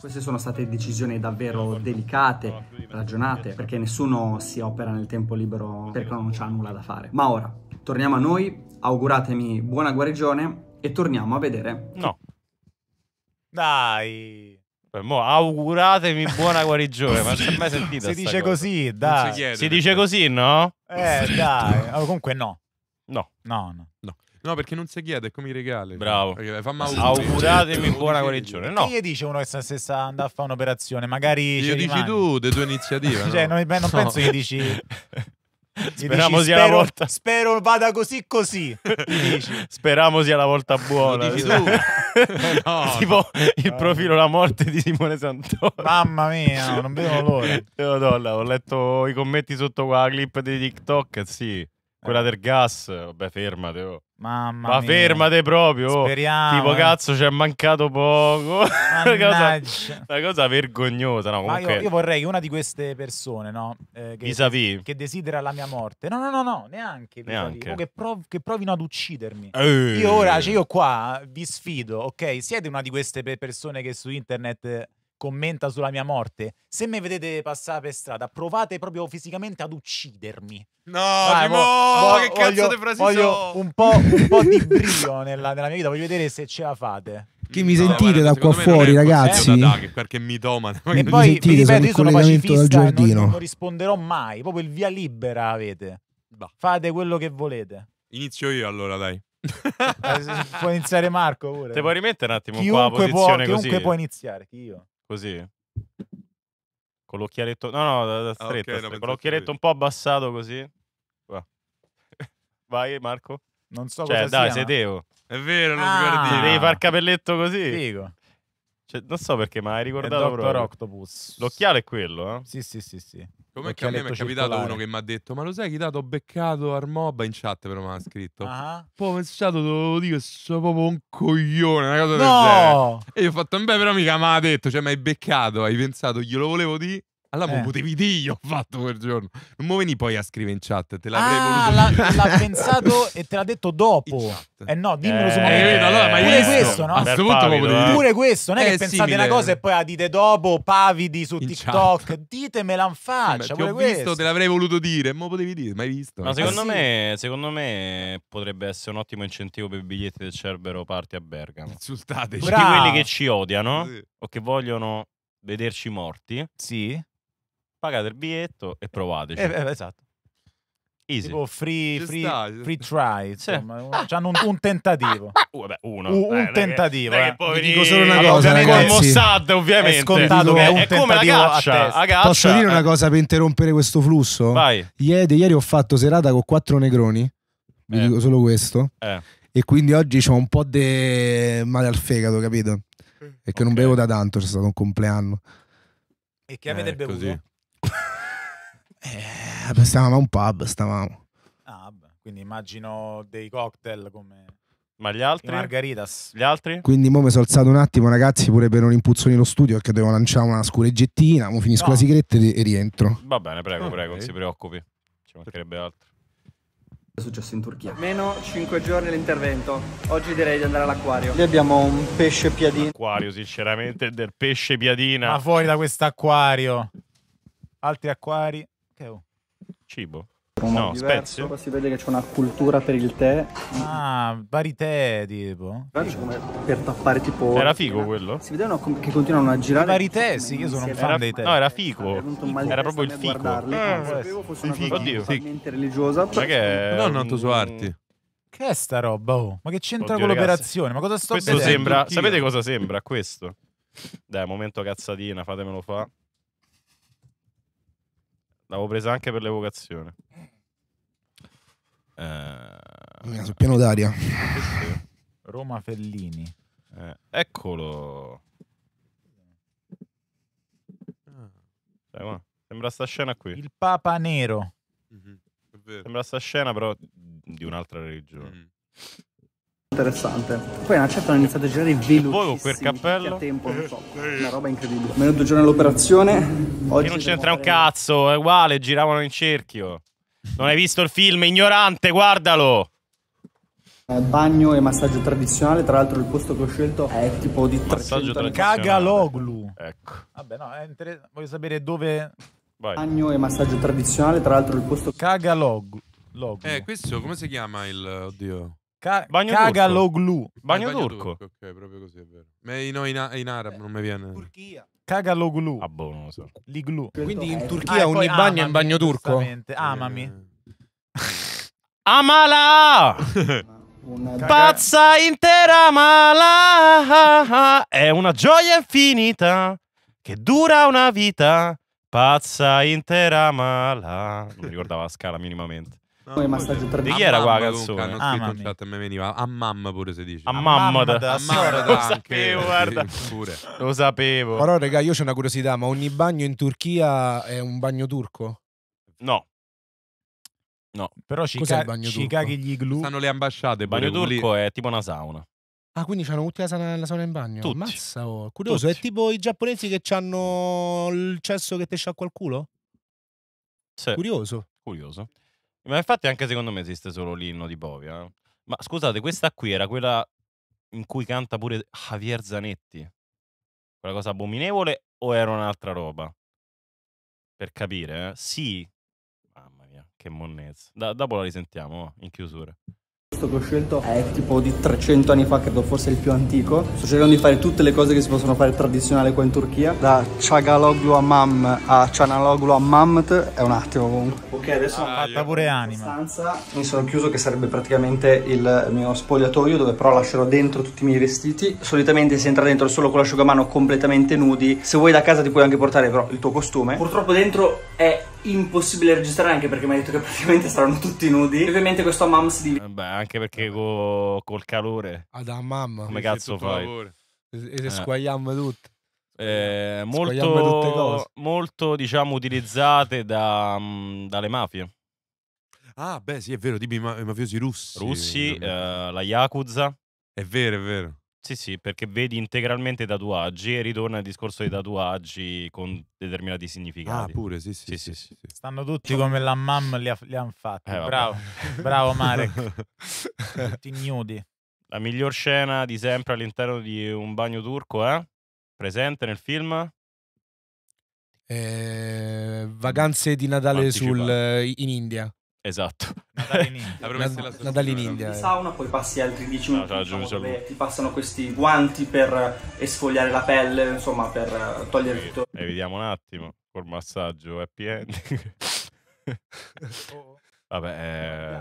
S2: Queste sono state decisioni davvero delicate, ragionate, perché nessuno si opera nel tempo libero perché non c'ha nulla da fare. Ma ora, torniamo a noi, auguratemi buona guarigione e torniamo a vedere. No.
S4: Dai. Mo, auguratemi buona guarigione, ma non si è mai sentita. Si dice cosa. così, dai. Si, si
S5: dice così, no? Eh, dai. Allora, comunque no. No. No,
S7: no. no. No, perché non si chiede, come i regali. Bravo. Fa Auguratemi buona guarigione. No. Che
S5: gli dice uno che sta stessa andando a fare un'operazione? Magari. Io dici rimane.
S7: tu, le tue iniziative. Cioè, no? Cioè, non, non no. penso che dici.
S5: Speriamo dici, sia spero, la volta. Spero vada così così. Speriamo sia la volta buona. dici tu. no, tipo no. il profilo La morte di Simone Santoro. Mamma mia, non vedo l'ora.
S4: Madonna, ho letto i commenti sotto quella clip di TikTok, sì. Quella eh. del gas, vabbè, fermate. Oh. Mamma Ma mia. fermate proprio. Speriamo. Tipo, eh. cazzo, ci è mancato poco. una, cosa, cosa vergognosa. No, comunque... io, io, vorrei
S5: che una di queste persone, no? Eh, che, che, che, desidera la mia morte. No, no, no, no neanche. neanche. Che, prov che, provino ad uccidermi. Ehi. Io ora, cioè, io qua vi sfido, ok? Siete una di queste persone che su internet commenta sulla mia morte. Se mi vedete passare per strada, provate proprio fisicamente ad uccidermi. No, Vai, mo, mo, che voglio, cazzo di frasi voglio un po', un po', di brio nella, nella mia vita, voglio vedere se ce la fate.
S1: Che mm, mi no, sentite guarda, da qua fuori, ragazzi? Eh? Da, da,
S7: qualche E poi, mi ripeto, io sono pacifista e eh, non, non
S5: risponderò mai. Proprio il via libera avete. Bah. Fate quello che volete.
S7: Inizio io allora, dai.
S5: Eh, puoi iniziare Marco pure. Te puoi rimettere un attimo chiunque qua a posizione può, così. Chiunque può iniziare, io.
S4: Così? Con l'occhialetto... No, no, da, da stretta. Ah, okay, no, con l'occhialetto un po' abbassato così. Va. Vai Marco. Non so cioè, cosa dai, sia, sedevo. È vero, non ah, guardi. Devi far capelletto così. Figo. Cioè, non so perché, ma hai ricordato Dr. Octopus. L'occhiale è quello, eh? Sì, sì, sì, sì. Come che a me mi è capitato circolare. uno che
S7: mi ha detto "Ma lo sai chi ho beccato Armoba in chat però mi ha scritto". Ah. Poi ho pensato, te lo dico, sono proprio un coglione, una cosa no! del genere. E io ho fatto "Beh, però mica mi ha detto, cioè mi hai beccato, hai pensato glielo volevo dire". Allora eh. mi potevi dire io ho fatto quel giorno. Non mi veni poi a scrivere in chat, te l'avrei ah, voluto. L'ha, l'ha pensato e
S5: te l'ha detto dopo. Eh no, dimmelo eh, su eh, allora, ma pure questo, no? A questo punto pavido, eh. Pure questo, non è, eh, è che pensate simile. una cosa e poi la dite dopo, pavidi su in TikTok, chat. ditemela in faccia. Sì, beh, ho visto, questo. te
S7: l'avrei voluto dire, ma potevi dire, mai visto. Ma eh, secondo, ah, sì.
S4: me, secondo me potrebbe essere un ottimo incentivo per i biglietti del Cerbero parti a Bergamo. Insultateci. Tutti quelli che ci odiano sì. o che vogliono vederci morti. Sì pagate il biglietto e eh, provateci. Eh, eh, esatto. Easy. Tipo free, free,
S5: free try, insomma, sì. C'hanno un, un, tentativo. Uh, vabbè, uno. U, un eh, tentativo. Perché, eh. perché dico solo una cosa, Con Mossad, ovviamente. È scontato che è, un è come la caccia,
S3: Posso dire una
S1: cosa per interrompere questo flusso? Vai. Ieri, ieri ho fatto serata con quattro negroni. Vi eh. dico solo questo. E quindi oggi ho un po' di male al fegato, capito? E che okay. non bevo da tanto, c'è stato un compleanno.
S5: E che avete eh, bevuto? Così.
S1: Eh, stavamo a un pub, stavamo.
S5: Ah, vabbè. Quindi immagino dei cocktail come... Ma gli altri? I margaritas. Gli altri? Quindi
S1: mo mi sono alzato un attimo, ragazzi, pure per non impulsoni lo studio, perché devo lanciare una scureggettina, mo finisco no. la sigaretta e, rientro. Va bene,
S4: prego, ah, prego, non si preoccupi. Ci mancherebbe altro. È successo in Turchia.
S2: Meno 5 giorni l'intervento. Oggi direi di andare all'acquario. Lì abbiamo un
S5: pesce piadina.
S4: Acquario, sinceramente, del pesce piadina. Ma
S5: fuori da quest'acquario. Altri acquari. Che okay. Oh?
S2: Cibo? No, diverso, spezie. Si vede che c'è una cultura per il tè.
S5: Ah, vari tè, tipo. per tappare
S2: tipo... Era figo quello? Si vedevano che continuano a girare... I vari tè, sì, io sono un fan dei tè. No, era figo. Era proprio il figo. Eh, non sapevo fosse una cosa Oddio. religiosa. Ma che è... Non noto su arti.
S5: Che è sta roba? Oh? Ma che c'entra con l'operazione? Ma cosa sto questo vedendo? Sembra, sapete
S4: cosa sembra questo? Dai, momento cazzatina, fatemelo fa. Stavo presa anche per l'evocazione.
S1: Eh, Sul piano d'aria.
S5: Roma Fellini. Eh, eccolo.
S4: Dai, Sembra sta scena qui. Il
S5: Papa Nero. Mhm,
S4: è vero. Sembra sta scena però di un'altra religione. Mhm
S5: interessante.
S2: Poi una certa hanno iniziato a girare velocissimi. Poi quel cappello. A tempo, non so. Una roba incredibile. Meno due giorni all'operazione. Oggi che non
S4: c'entra un cazzo, è uguale, giravano in cerchio. Non hai visto il film, ignorante,
S5: guardalo!
S2: Eh, bagno e massaggio tradizionale, tra l'altro il posto che ho scelto è tipo di 300 Cagaloglu. Ecco.
S5: Vabbè, no, inter... voglio sapere dove
S2: Vai. Bagno e massaggio tradizionale, tra l'altro il posto Cagaloglu.
S5: Eh, questo
S7: come si chiama il oddio? Ca- Bagno caga turco. l'oglu. Bagno, eh, bagno turco. turco. Ok, proprio così è vero. Ma no, in, in arabo eh, non mi viene. Turchia.
S4: Caga l'oglu. Ah, boh, non lo so. L'iglu. Quindi in eh,
S5: Turchia ah, ogni bagno
S7: è un bagno turco.
S4: Amami.
S5: Eh.
S4: Amala! Una Pazza intera mala è una gioia infinita che dura una vita. Pazza intera mala. Non ricordava la scala minimamente. Come massaggio per Di chi
S7: era qua la canzone? Comunque, hanno in chat e mi veniva a mamma pure si dice. A mamma da Lo
S1: sapevo, guarda. Pure. Lo sapevo. Però raga, io c'ho una curiosità, ma ogni bagno in Turchia è un bagno turco?
S4: No. No, però ci, ca- ci caghi gli glu. Stanno le ambasciate. Il bagno turco è tipo una sauna.
S1: Ah, quindi c'hanno tutti la sauna, la sauna, in bagno? Tutti. Mazza, oh. curioso. Tutti. È tipo i giapponesi che hanno il cesso che te sciacqua
S5: il culo? Sì. Curioso. Curioso.
S4: Ma infatti anche secondo me esiste solo l'inno di Bovia. eh. Ma scusate, questa qui era quella in cui canta pure Javier Zanetti. Quella cosa abominevole o era un'altra roba? Per capire, eh? Sì. Mamma mia, che monnezza. Da- dopo la risentiamo, in chiusura.
S2: Questo che ho scelto è tipo di 300 anni fa, credo forse il più antico. Sto cercando di fare tutte le cose che si possono fare tradizionali qua in Turchia. Da Chagaloglu Amam a Chanaloglu Ammamt è un attimo comunque. Ok, adesso ah, ho fatto pure anima. Stanza. Mi sono chiuso che sarebbe praticamente il mio spogliatoio dove però lascerò dentro tutti i miei vestiti. Solitamente si entra dentro solo con l'asciugamano completamente nudi. Se vuoi da casa ti puoi anche portare però il tuo costume. Purtroppo dentro è impossibile registrare anche perché mi ha detto che praticamente saranno tutti nudi. E ovviamente questo Amams di...
S4: Beh, anche perché co... col calore. Ah, da mamma. Come cazzo fai? E se eh.
S1: squagliamo eh, tutte. Eh, molto,
S4: molto, diciamo, utilizzate da, mh, mm, dalle mafie. Ah, beh, sì, è vero, tipi ma mafiosi russi. Russi, eh, la Yakuza. È vero, è vero. Sì, sì, perché vedi integralmente i tatuaggi e ritorna il discorso dei tatuaggi con determinati ah, significati. Ah, pure, sì, sì. sì, sì, sì, sì.
S5: Stanno tutti come la mamma li, ha, li hanno fatti. Eh, bravo, bravo Marek. tutti nudi. La miglior scena di sempre all'interno di
S4: un bagno turco, eh? Presente nel film?
S1: Eh, vacanze di Natale sul, in India. Esatto. Natale in India. Nad- Natale in India.
S4: Eh. In
S2: sauna, poi passi altri 10 minuti no, diciamo, dove ti passano questi guanti per eh, esfogliare la pelle, insomma, per eh, togliere tutto.
S4: E vediamo un attimo, col massaggio happy ending. Oh, oh. Vabbè, eh,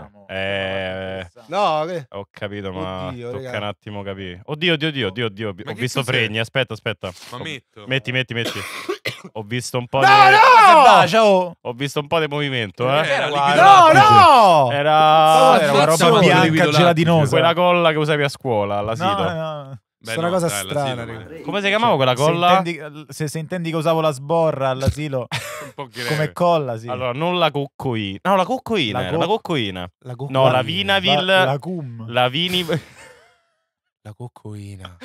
S4: eh, no, eh. ho capito, ma oddio, tocca ragazzi. un attimo capire. Oddio, oddio, oddio, oddio, oddio. ho visto Fregni. Aspetta, aspetta. Ma metto. Metti, metti, metti. Ho visto un po' no, di. No, bacia, Ho visto un po' di movimento. Eh? eh era no, no! Era, era una roba bianca gelatinosa. Quella colla che usavi a scuola all'asilo. No, no. Beh, no, una cosa dai, strana. Come si chiamava cioè, quella colla? Se
S5: intendi, se, se intendi, che usavo la sborra all'asilo come colla, sì. Allora,
S4: non la coccoina. No, la coccoina. La, co- la coccoina. La coccoina. No, la vinavil. La, la cum. La vini.
S1: La coccoina.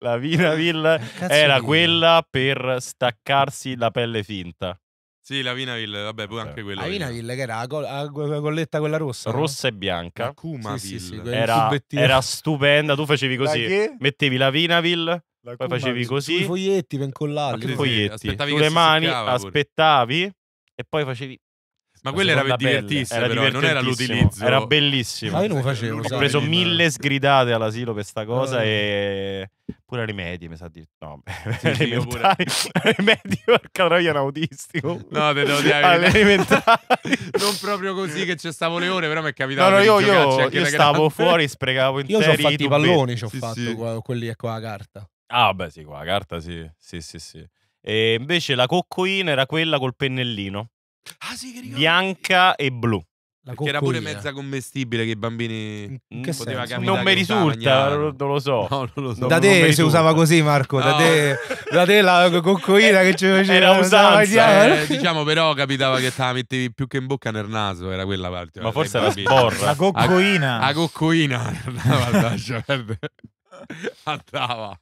S1: la Vinavil eh, era di...
S4: quella per staccarsi la pelle finta. Sì,
S7: la Vinavil, vabbè, pure anche quella.
S1: La Vinavil che era la, col- colletta quella rossa. Rossa no? e bianca. Kumavil. Sì, sì, sì, era, era,
S4: stupenda, tu facevi così. Mettevi la Vinavil, la poi facevi così. I foglietti per incollarli. Che foglietti? Aspettavi Sulle mani, aspettavi pure. e poi facevi ma quello era per divertirsi, era però, non era l'utilizzo. Era bellissimo. Ma io non lo facevo. Ho preso mille sgridate all'asilo per sta cosa oh. e pure rimedi, mi sa di no. Sì, sì pure. rimedi, porca troia, un autistico.
S1: No, te devo dire. All'elementare.
S4: non
S7: proprio così che c'è stavo Leone, però mi è capitato No, no, io,
S1: io, io stavo fuori, sprecavo interi Io ci ho fatto i palloni, ci ho sì, fatto sì. quelli con la carta.
S4: Ah, beh, sì, qua la carta sì. Sì, sì, sì. E invece la coccoina era quella col pennellino. Ah, sì, che ricordo. Bianca e blu. era pure mezza commestibile
S7: che i bambini che poteva camminare. Non mi risulta, non
S1: lo so. No, non lo so. Da te si usava così, Marco. Da, te, da te la coccoina che ci faceva. Era usanza. Eh. eh,
S7: diciamo, però capitava che te la mettevi più che in bocca nel naso. Era quella parte. Ma forse era sporra. La coccoina. La coccoina. Andava.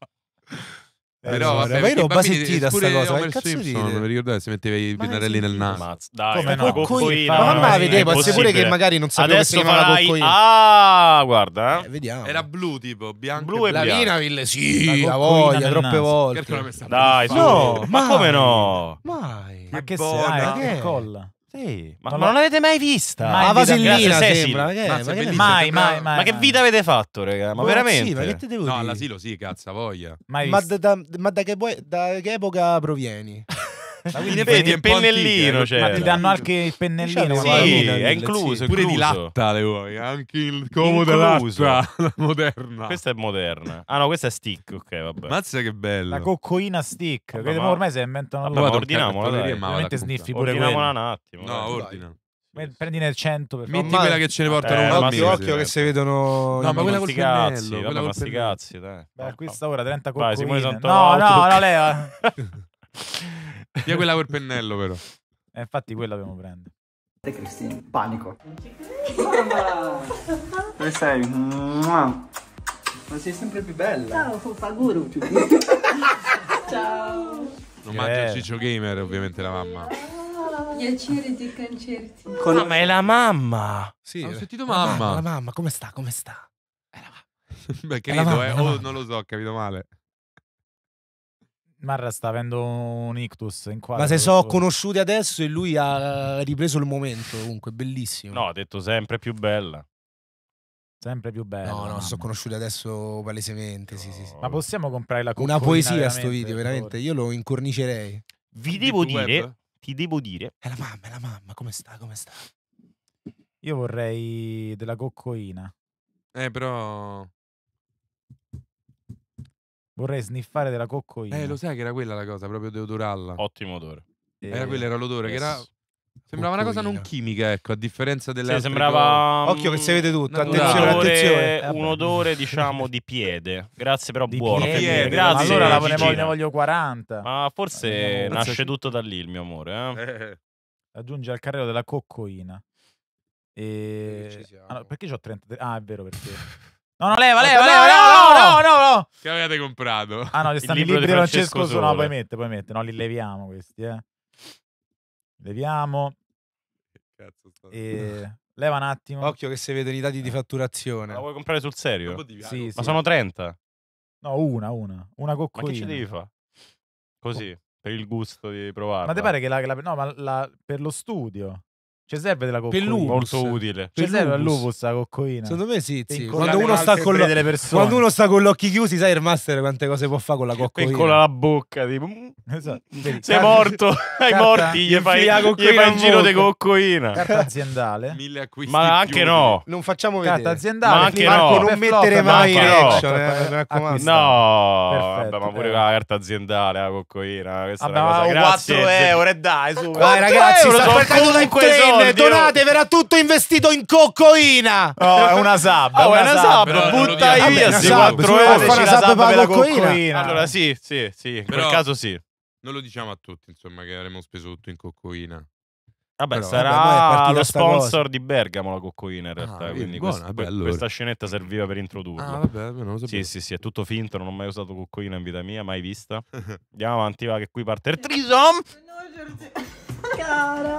S7: Eh, Però vabbè, poi l'ho mai sentita questa cosa. Homer che cazzo Simpson, dite? mi ricordate si metteva i pennarelli nel naso. Ma dai, Come no? Coccoina, Ma mamma vedevo, è possibile che magari non sapevo che si chiamava farai...
S1: Coccoina.
S4: Ah, guarda. Eh. eh, vediamo. Era blu
S1: tipo, bianco Blu e La bianco. Vinaville, sì, la
S4: voglia, troppe naso. volte. Dai, su. No, ma come no?
S5: Mai. Ma che buona. sai, che colla. Sì, ma, ma, non l'avete mai vista? Ma la vasellina sembra. Ma che, ma che mai, mai, mai, Ma che
S4: vita avete fatto, raga? Ma oh, veramente? Sì, ma che te devo no, dire? No, all'asilo sì, cazza voglia.
S1: Ma da, da, ma da, che, da che epoca provieni? Ma quindi
S7: vedi, il
S4: pennellino. Cioè. Ma ti danno anche il pennellino. Sì, è incluso. Pure di latta le vuoi. Anche il comodo latta moderna. Questa è moderna. Ah no, questa è stick. Ok, vabbè. Mazza che bella.
S7: La
S5: coccoina stick. Vabbè, ma... Ormai si inventano vabbè, loro. Ordiniamola. Veramente sniffi pure Ordiniamola un attimo. No, ordina. Prendine 100 per Metti quella che ce ne portano eh, una al occhio che si vedono No, ma quella col pennello, quella col pennello. Cazzi, dai. Beh, questa ora 30 coccoline. No, no, no, Lea. Via quella col pennello, però. Eh, infatti, quella dobbiamo prendere. Cristina, panico.
S2: Dove sei? Ma sei sempre più bella. Ciao, Fufaguru. Ciao.
S7: Non mangio il ciccio gamer, ovviamente, la mamma.
S3: Piacere di cancerti. Con... Ah,
S7: ma è la mamma. Sì, ho eh. sentito mamma. La mamma, la
S1: mamma come sta? Come sta? È
S5: la mamma. Beh, credo, eh. Oh, non lo so, ho capito male. Marra sta avendo un ictus in quadro. Ma se so conosciuti
S1: adesso e lui ha ripreso il momento,
S5: comunque, bellissimo. No, ha detto sempre più bella.
S1: Sempre più bella. No, no, sono conosciuti adesso palesemente, oh. sì, sì, sì. Ma possiamo comprare la Una poesia sto video, veramente, io lo incornicerei. Vi devo di dire,
S5: ti devo dire. È la mamma, è la mamma, come sta, come sta? Io vorrei della coccoina.
S7: Eh, però
S5: Vorrei sniffare della coccoina. Eh, lo
S7: sai che era quella la cosa, proprio deodoralla. Ottimo odore. Eh, era quello, era l'odore yes. che era Sembrava una cosa non chimica, ecco, a differenza delle sì, altre sembrava... Cose. Occhio che si vede
S4: tutto, attenzione, attenzione. Un odore, diciamo, di piede. Grazie però, di buono. Piede. Piede. Grazie, allora la voglio, ne voglio
S5: 40. Ma forse no, nasce tutto da lì il mio amore. Eh? Eh. Aggiunge al carrello della coccoina. E... Ah, no, perché ho 30... Ah, è vero, perché... No, no, leva, leva, leva, no, no, no, no, Che avete comprato? Ah no, ci stanno i libri di Francesco, Francesco no, poi mette, poi mette, no, li leviamo questi, eh. Leviamo. Che Cazzo, e... Leva un attimo. Occhio che se vedono i dati di eh. fatturazione. Ma vuoi comprare sul serio? Sì, Ma sono 30. No, una, una. Una coccolina. Ma che ci devi
S4: fare? Così, oh. per il gusto di provare. Ma ti pare che
S5: la... no, ma per lo studio. Ci serve della coccoina. Molto utile. Ci serve all'umus la coccoina. Secondo me sì, sì. Quando, uno sta, lo... Quando
S1: uno sta con gli occhi chiusi, sai il master quante cose può
S5: fare con la coccoina. Piccola la bocca, tipo. Mm. Esatto. Sei Carta... morto, ai morti, gli fai, gli fai un giro di coccoina. Carta aziendale. Mille acquisti Ma anche più. no. Non facciamo vedere. Carta aziendale. Ma anche Marco, no. non mettere mai in action, no. Eh,
S4: eh, vabbè, ma pure eh. la carta aziendale, la coccoina. Questa è ah, una cosa. 4 euro, e dai, su. Dai
S5: ragazzi, sta portando da 3 soldi. Donate, verrà tutto investito in coccoina. No, è una sub. Oh, è una, una sub. sub. Butta via 4 euro. Fa una sub per la coccoina. Allora
S7: sì, sì, sì. In quel caso sì. Non lo diciamo a tutti, insomma, che avremmo speso tutto in coccoina.
S4: Vabbè, Però, sarà vabbè, lo sponsor cosa. di Bergamo la coccoina in realtà. Ah, quindi buona, quest vabbè, allora. questa scenetta serviva per introdurla. Ah, vabbè, non lo Sì, sì, sì, è tutto finto. Non ho mai usato coccoina in vita mia, mai vista. Andiamo avanti, va che qui parte il
S2: trisom. Cara,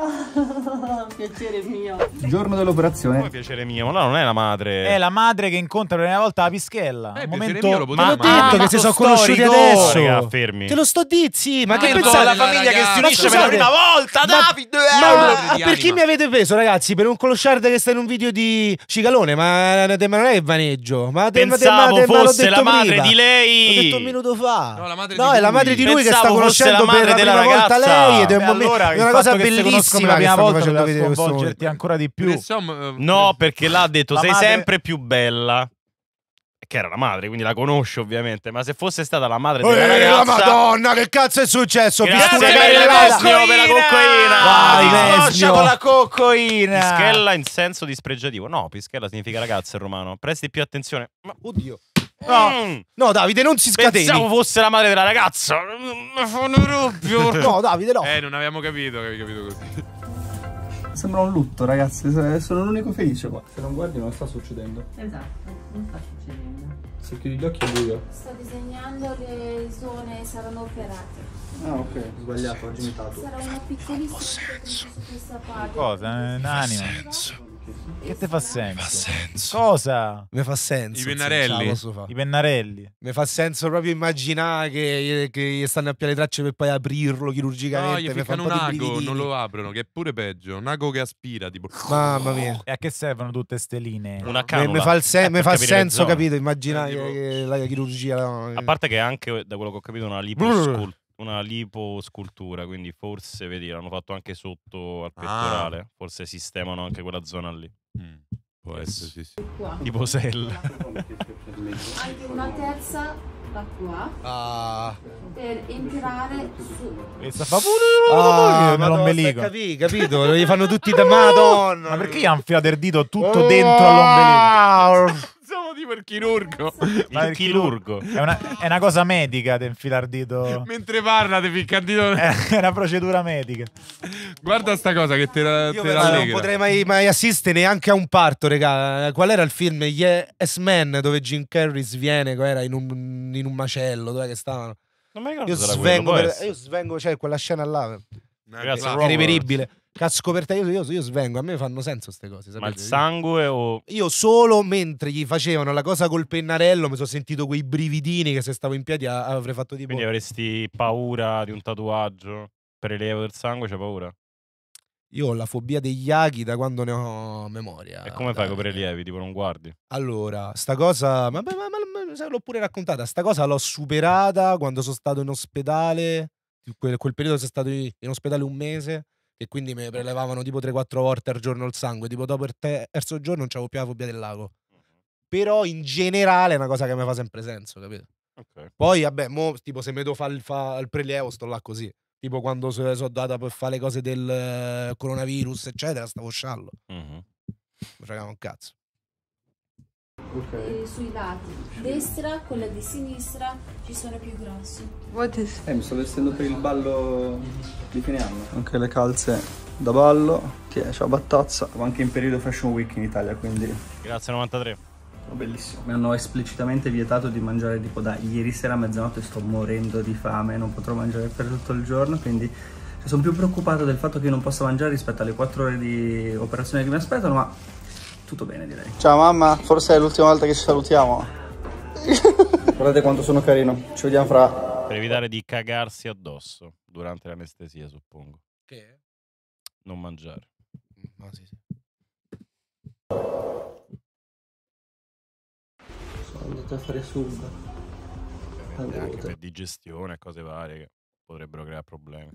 S2: piacere mio.
S5: Giorno dell'operazione. Come
S4: piacere mio? ma No, non è la madre. È
S5: la madre che incontra per la prima volta la pischella. Eh, momento... mio, lo ma l'ho detto che si sono conosciuti
S4: adesso. Raga, fermi. Te
S5: lo sto dicendo, ma, ma che pensate? La famiglia
S1: che si unisce per la prima volta, ma, Davide. Ma, ma chi mi avete preso, ragazzi? Per un colossard che sta in un video di Cicalone, ma, ma non è il vaneggio. Ma Pensavo ma, ma, fosse la madre prima. di lei. L'ho detto un
S5: minuto fa. No, la madre no, di lui. è la madre di lui Pensavo che sta conoscendo per la prima volta lei ed è un momento una cosa bellissima che stanno facendo vedere sconvolgerti ancora di più. Eh, eh,
S4: no, eh, perché l'ha detto, sei sempre più bella che era la madre, quindi la conosce ovviamente. Ma se fosse stata la
S1: madre della Ehi, ragazza, Madonna, che cazzo è successo? Grazie per, Vesnio, per la coccoina. Vai, Vesnio. con la coccoina. Pischella
S4: in senso dispregiativo. No, pischella significa ragazza in romano. Presti più attenzione.
S3: Ma
S1: oddio. No. no, Davide, non si scateni. Pensavo
S4: fosse la madre della ragazza.
S3: Mi
S2: fanno rubbio. No, Davide, no.
S7: Eh,
S4: non avevamo capito che avevi capito
S2: così. Sembra un lutto, ragazzi. Sono l'unico felice qua. Se non guardi non sta succedendo. Esatto, non sta succedendo. Se chiudi gli occhi è buio. Sto disegnando
S6: le zone saranno operate.
S2: Ah, ok, ho sbagliato, ho genitato. Sarà
S6: una piccolissima
S3: questa
S1: parte.
S5: Cosa? Un'anima. Eh? senso. Che te fa senso? Fa senso.
S1: Cosa? Mi fa senso. I pennarelli. I pennarelli. Mi fa senso proprio immaginare che, che gli stanno a piare le tracce per poi aprirlo chirurgicamente. No, gli fa un, un ago, non lo
S7: aprono, che è pure peggio. Un ago che aspira, tipo... Mamma mia.
S5: E a che servono tutte ste linee? Una canola. Mi fa, sen eh, fa senso, capito, immaginare tipo... Eh, la chirurgia. No. A eh.
S4: parte che anche, da quello che ho capito, una liposcultura una liposcultura, quindi forse, vedi, l'hanno fatto anche sotto al ah. pettorale, ah. forse sistemano anche quella zona lì. Mm. Può essere, sì, sì. Tipo sell. Anche
S3: una terza da qua.
S5: Ah. Per entrare su.
S4: Questa fa pure. Ah, eh, me l'ombelico.
S5: Capì, capito? Gli fanno tutti da Madonna. Ma perché gli hanno infilato il dito tutto oh, dentro all'ombelico? lo per chirurgo. Ma il chirurgo. È una, è una cosa medica di infilare dito. Mentre parla ti ficca dito. È una procedura medica.
S7: Guarda sta cosa che te la
S1: Io te però non potrei mai, mai, assistere neanche a un parto, regà. Qual era il film? Gli S-Men dove Jim Carrey sviene, era in un, in un macello, dove stavano? Non mi ricordo. Io svengo, per, io svengo, cioè quella scena là. Ragazzi, è irreperibile. Cazzo, coperta io, io, io svengo, a me fanno senso queste cose. Sapete? Ma il sangue o... Io solo mentre gli facevano la cosa col pennarello mi sono sentito quei brividini che se stavo in piedi avrei fatto tipo... Quindi
S4: avresti paura di un tatuaggio? Per del sangue c'è paura?
S1: Io ho la fobia degli aghi da quando ne ho memoria. E come fai con
S4: prelievi? Tipo non
S1: guardi? Allora, sta cosa... Ma, ma, ma, l'ho pure raccontata. Sta cosa l'ho superata quando sono stato in ospedale. Quel, quel periodo sono stato in ospedale un mese e quindi mi prelevavano tipo 3-4 volte al giorno il sangue, tipo dopo il terzo giorno non c'avevo più la fobia del lago. Però in generale è una cosa che mi fa sempre senso, capito? Okay. Poi vabbè, mo, tipo se mi devo fare il, fa il, prelievo sto là così. Tipo quando sono so data per fare le cose del eh, coronavirus, eccetera, stavo sciallo. Mm-hmm. Non un cazzo
S2: okay.
S5: sui lati. Destra, quella di sinistra, ci sono più
S2: grossi. Eh, mi sto vestendo per il ballo di fine anno. Anche le calze da ballo, che c'è la battazza. Anche in periodo Fashion Week in Italia, quindi... Grazie 93. bellissimo. Mi hanno esplicitamente vietato di mangiare tipo da ieri sera a mezzanotte, sto morendo di fame, non potrò mangiare per tutto il giorno, quindi cioè, sono più preoccupato del fatto che non possa mangiare rispetto alle 4 ore di operazione che mi aspettano, ma tutto bene direi. Ciao mamma, forse è l'ultima volta che ci salutiamo. Guardate quanto sono carino, ci vediamo fra...
S1: Per
S4: evitare di cagarsi addosso durante l'anestesia, suppongo. Che? Non mangiare.
S1: Mm, ah sì, sì. Sono andato a fare subito. Anche per
S4: digestione, cose varie che potrebbero creare problemi.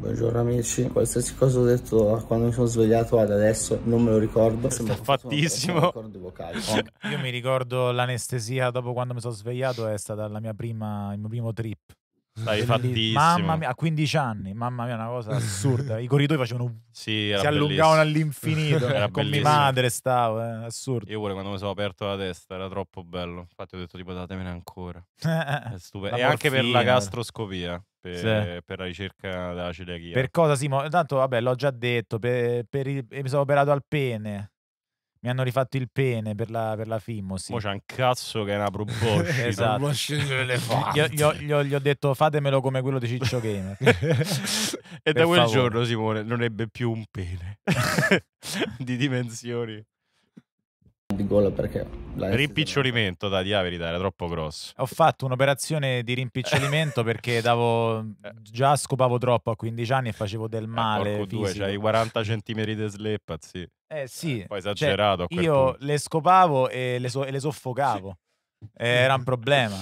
S2: Buongiorno amici, qualsiasi cosa ho detto da quando mi sono svegliato ad adesso non me lo ricordo. Sembra
S5: fattissimo. Io mi ricordo l'anestesia dopo quando mi sono svegliato è stata la mia prima, il mio primo trip. Stai fattissimo. Mamma mia, a 15 anni, mamma mia, una cosa assurda. I corridoi facevano sì, si allungavano all'infinito. con bellissimo. mia madre
S4: stavo, eh, assurdo. Io pure quando mi sono aperto la testa era troppo bello. Infatti ho detto tipo datemene ancora. È stupendo. E anche per la gastroscopia. Per, sì. per, la ricerca della celiachia. Per cosa
S5: Simo? Tanto vabbè l'ho già detto, per, per, mi sono operato al pene mi hanno rifatto il pene per la, per la Fimo. Sì. Poi c'è un
S4: cazzo che è una
S5: proboscide. esatto. gli, gli, ho, gli, ho detto fatemelo come quello di Ciccio Gamer. e da quel favore. giorno
S4: Simone non ebbe più un pene di dimensioni
S2: di gol perché
S4: Rimpicciolimento, da di era troppo grosso.
S5: Ho fatto un'operazione di rimpicciolimento perché davo, eh. già scopavo troppo a 15 anni e facevo del eh, male. Eh, due, c'hai
S4: 40 centimetri di sleppa, sì.
S5: Eh sì. Eh, poi cioè, esagerato. Cioè, io punto. le scopavo e le, so- e le soffocavo. Sì. Era un problema.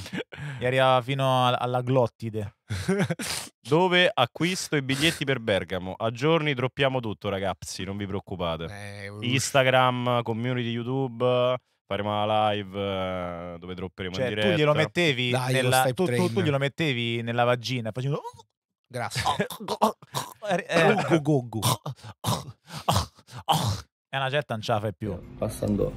S5: E arriva fino alla glottide. Dove acquisto
S4: i biglietti per Bergamo? A giorni droppiamo tutto, ragazzi. Non vi preoccupate. Eh,
S5: Instagram, community YouTube. Faremo la live eh, dove dropperemo cioè, in diretta. Tu glielo mettevi, Dai, nella, tu, tu, tu glielo mettevi nella vagina facendo. Grazie. Eh, Goggo. E una certa non
S2: ce la fai più. Passando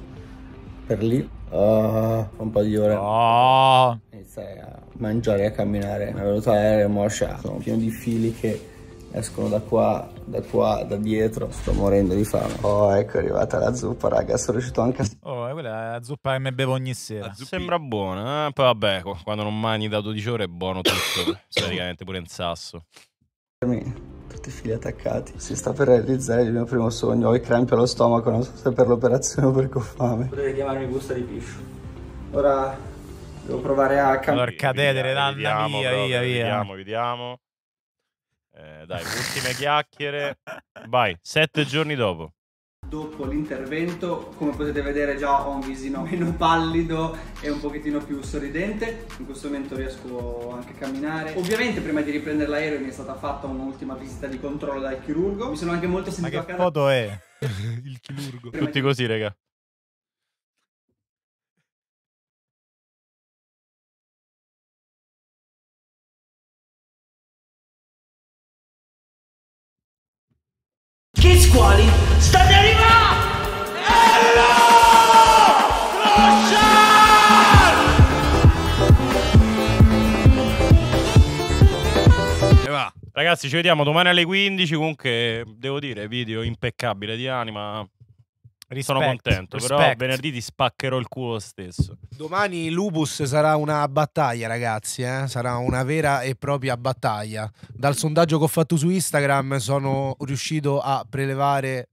S2: per lì oh, un po' di ore. Oh. Ah. Iniziai a mangiare e a camminare. Mi è venuta moscia, sono pieno di fili che escono da qua, da qua, da dietro. Sto morendo di fame. Oh, ecco, è arrivata la zuppa, raga. Sono riuscito anche a... Oh, è quella la zuppa
S5: che mi bevo ogni sera. Sembra buona, eh?
S4: poi vabbè, quando non mangi da 12 ore è buono tutto. praticamente eh. pure in sasso
S2: tutti i fili attaccati. Si sta per realizzare il mio primo sogno. Ho i crampi allo stomaco, non so se per l'operazione o perché ho fame. Potete chiamarmi busta di piscio. Ora devo provare a cambiare. Allora cadere, danna via, via, via, via. Vediamo, vediamo.
S4: Eh, dai, ultime
S2: chiacchiere.
S4: Vai, sette giorni dopo
S2: dopo l'intervento come potete vedere già ho un visino meno pallido e un pochettino più sorridente in questo momento riesco anche a camminare ovviamente prima di riprendere l'aereo mi è stata fatta un'ultima visita di controllo dal chirurgo mi sono anche molto sentito ma che foto è?
S3: il chirurgo prima tutti di... così raga Kids Quali state arrivando
S4: Ragazzi, ci vediamo domani alle 15. Comunque, devo dire, video impeccabile di anima. Rispetto, Sono contento, rispetto. però venerdì ti spaccherò il culo stesso.
S1: Domani Lubus sarà una battaglia, ragazzi, eh? sarà una vera e propria battaglia. Dal sondaggio che ho fatto su Instagram sono riuscito a prelevare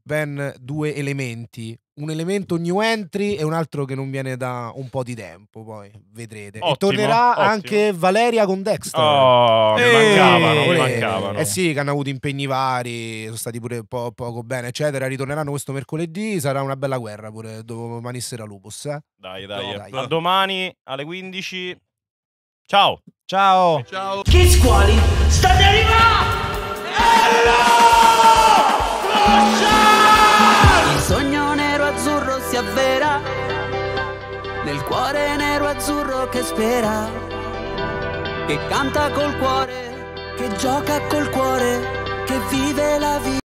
S1: ben due elementi un elemento new entry e un altro che non viene da un po' di tempo. Poi vedrete. Ottimo, e tornerà ottimo. anche Valeria con Dexter. Oh, mi eh, mancavano, mi mancavano. Eh sì, che hanno avuto impegni vari, sono stati pure po poco bene, eccetera. Ritorneranno questo mercoledì. Sarà una bella guerra pure domani sera Lupus. Eh?
S4: Dai, dai, no, dai. A
S1: domani
S4: alle 15. Ciao. Ciao.
S1: Ciao. Che squali? state arrivando? Bello! Lasciate!
S7: avvera nel cuore
S3: nero azzurro che spera, che canta col cuore, che gioca col cuore, che vive la vita.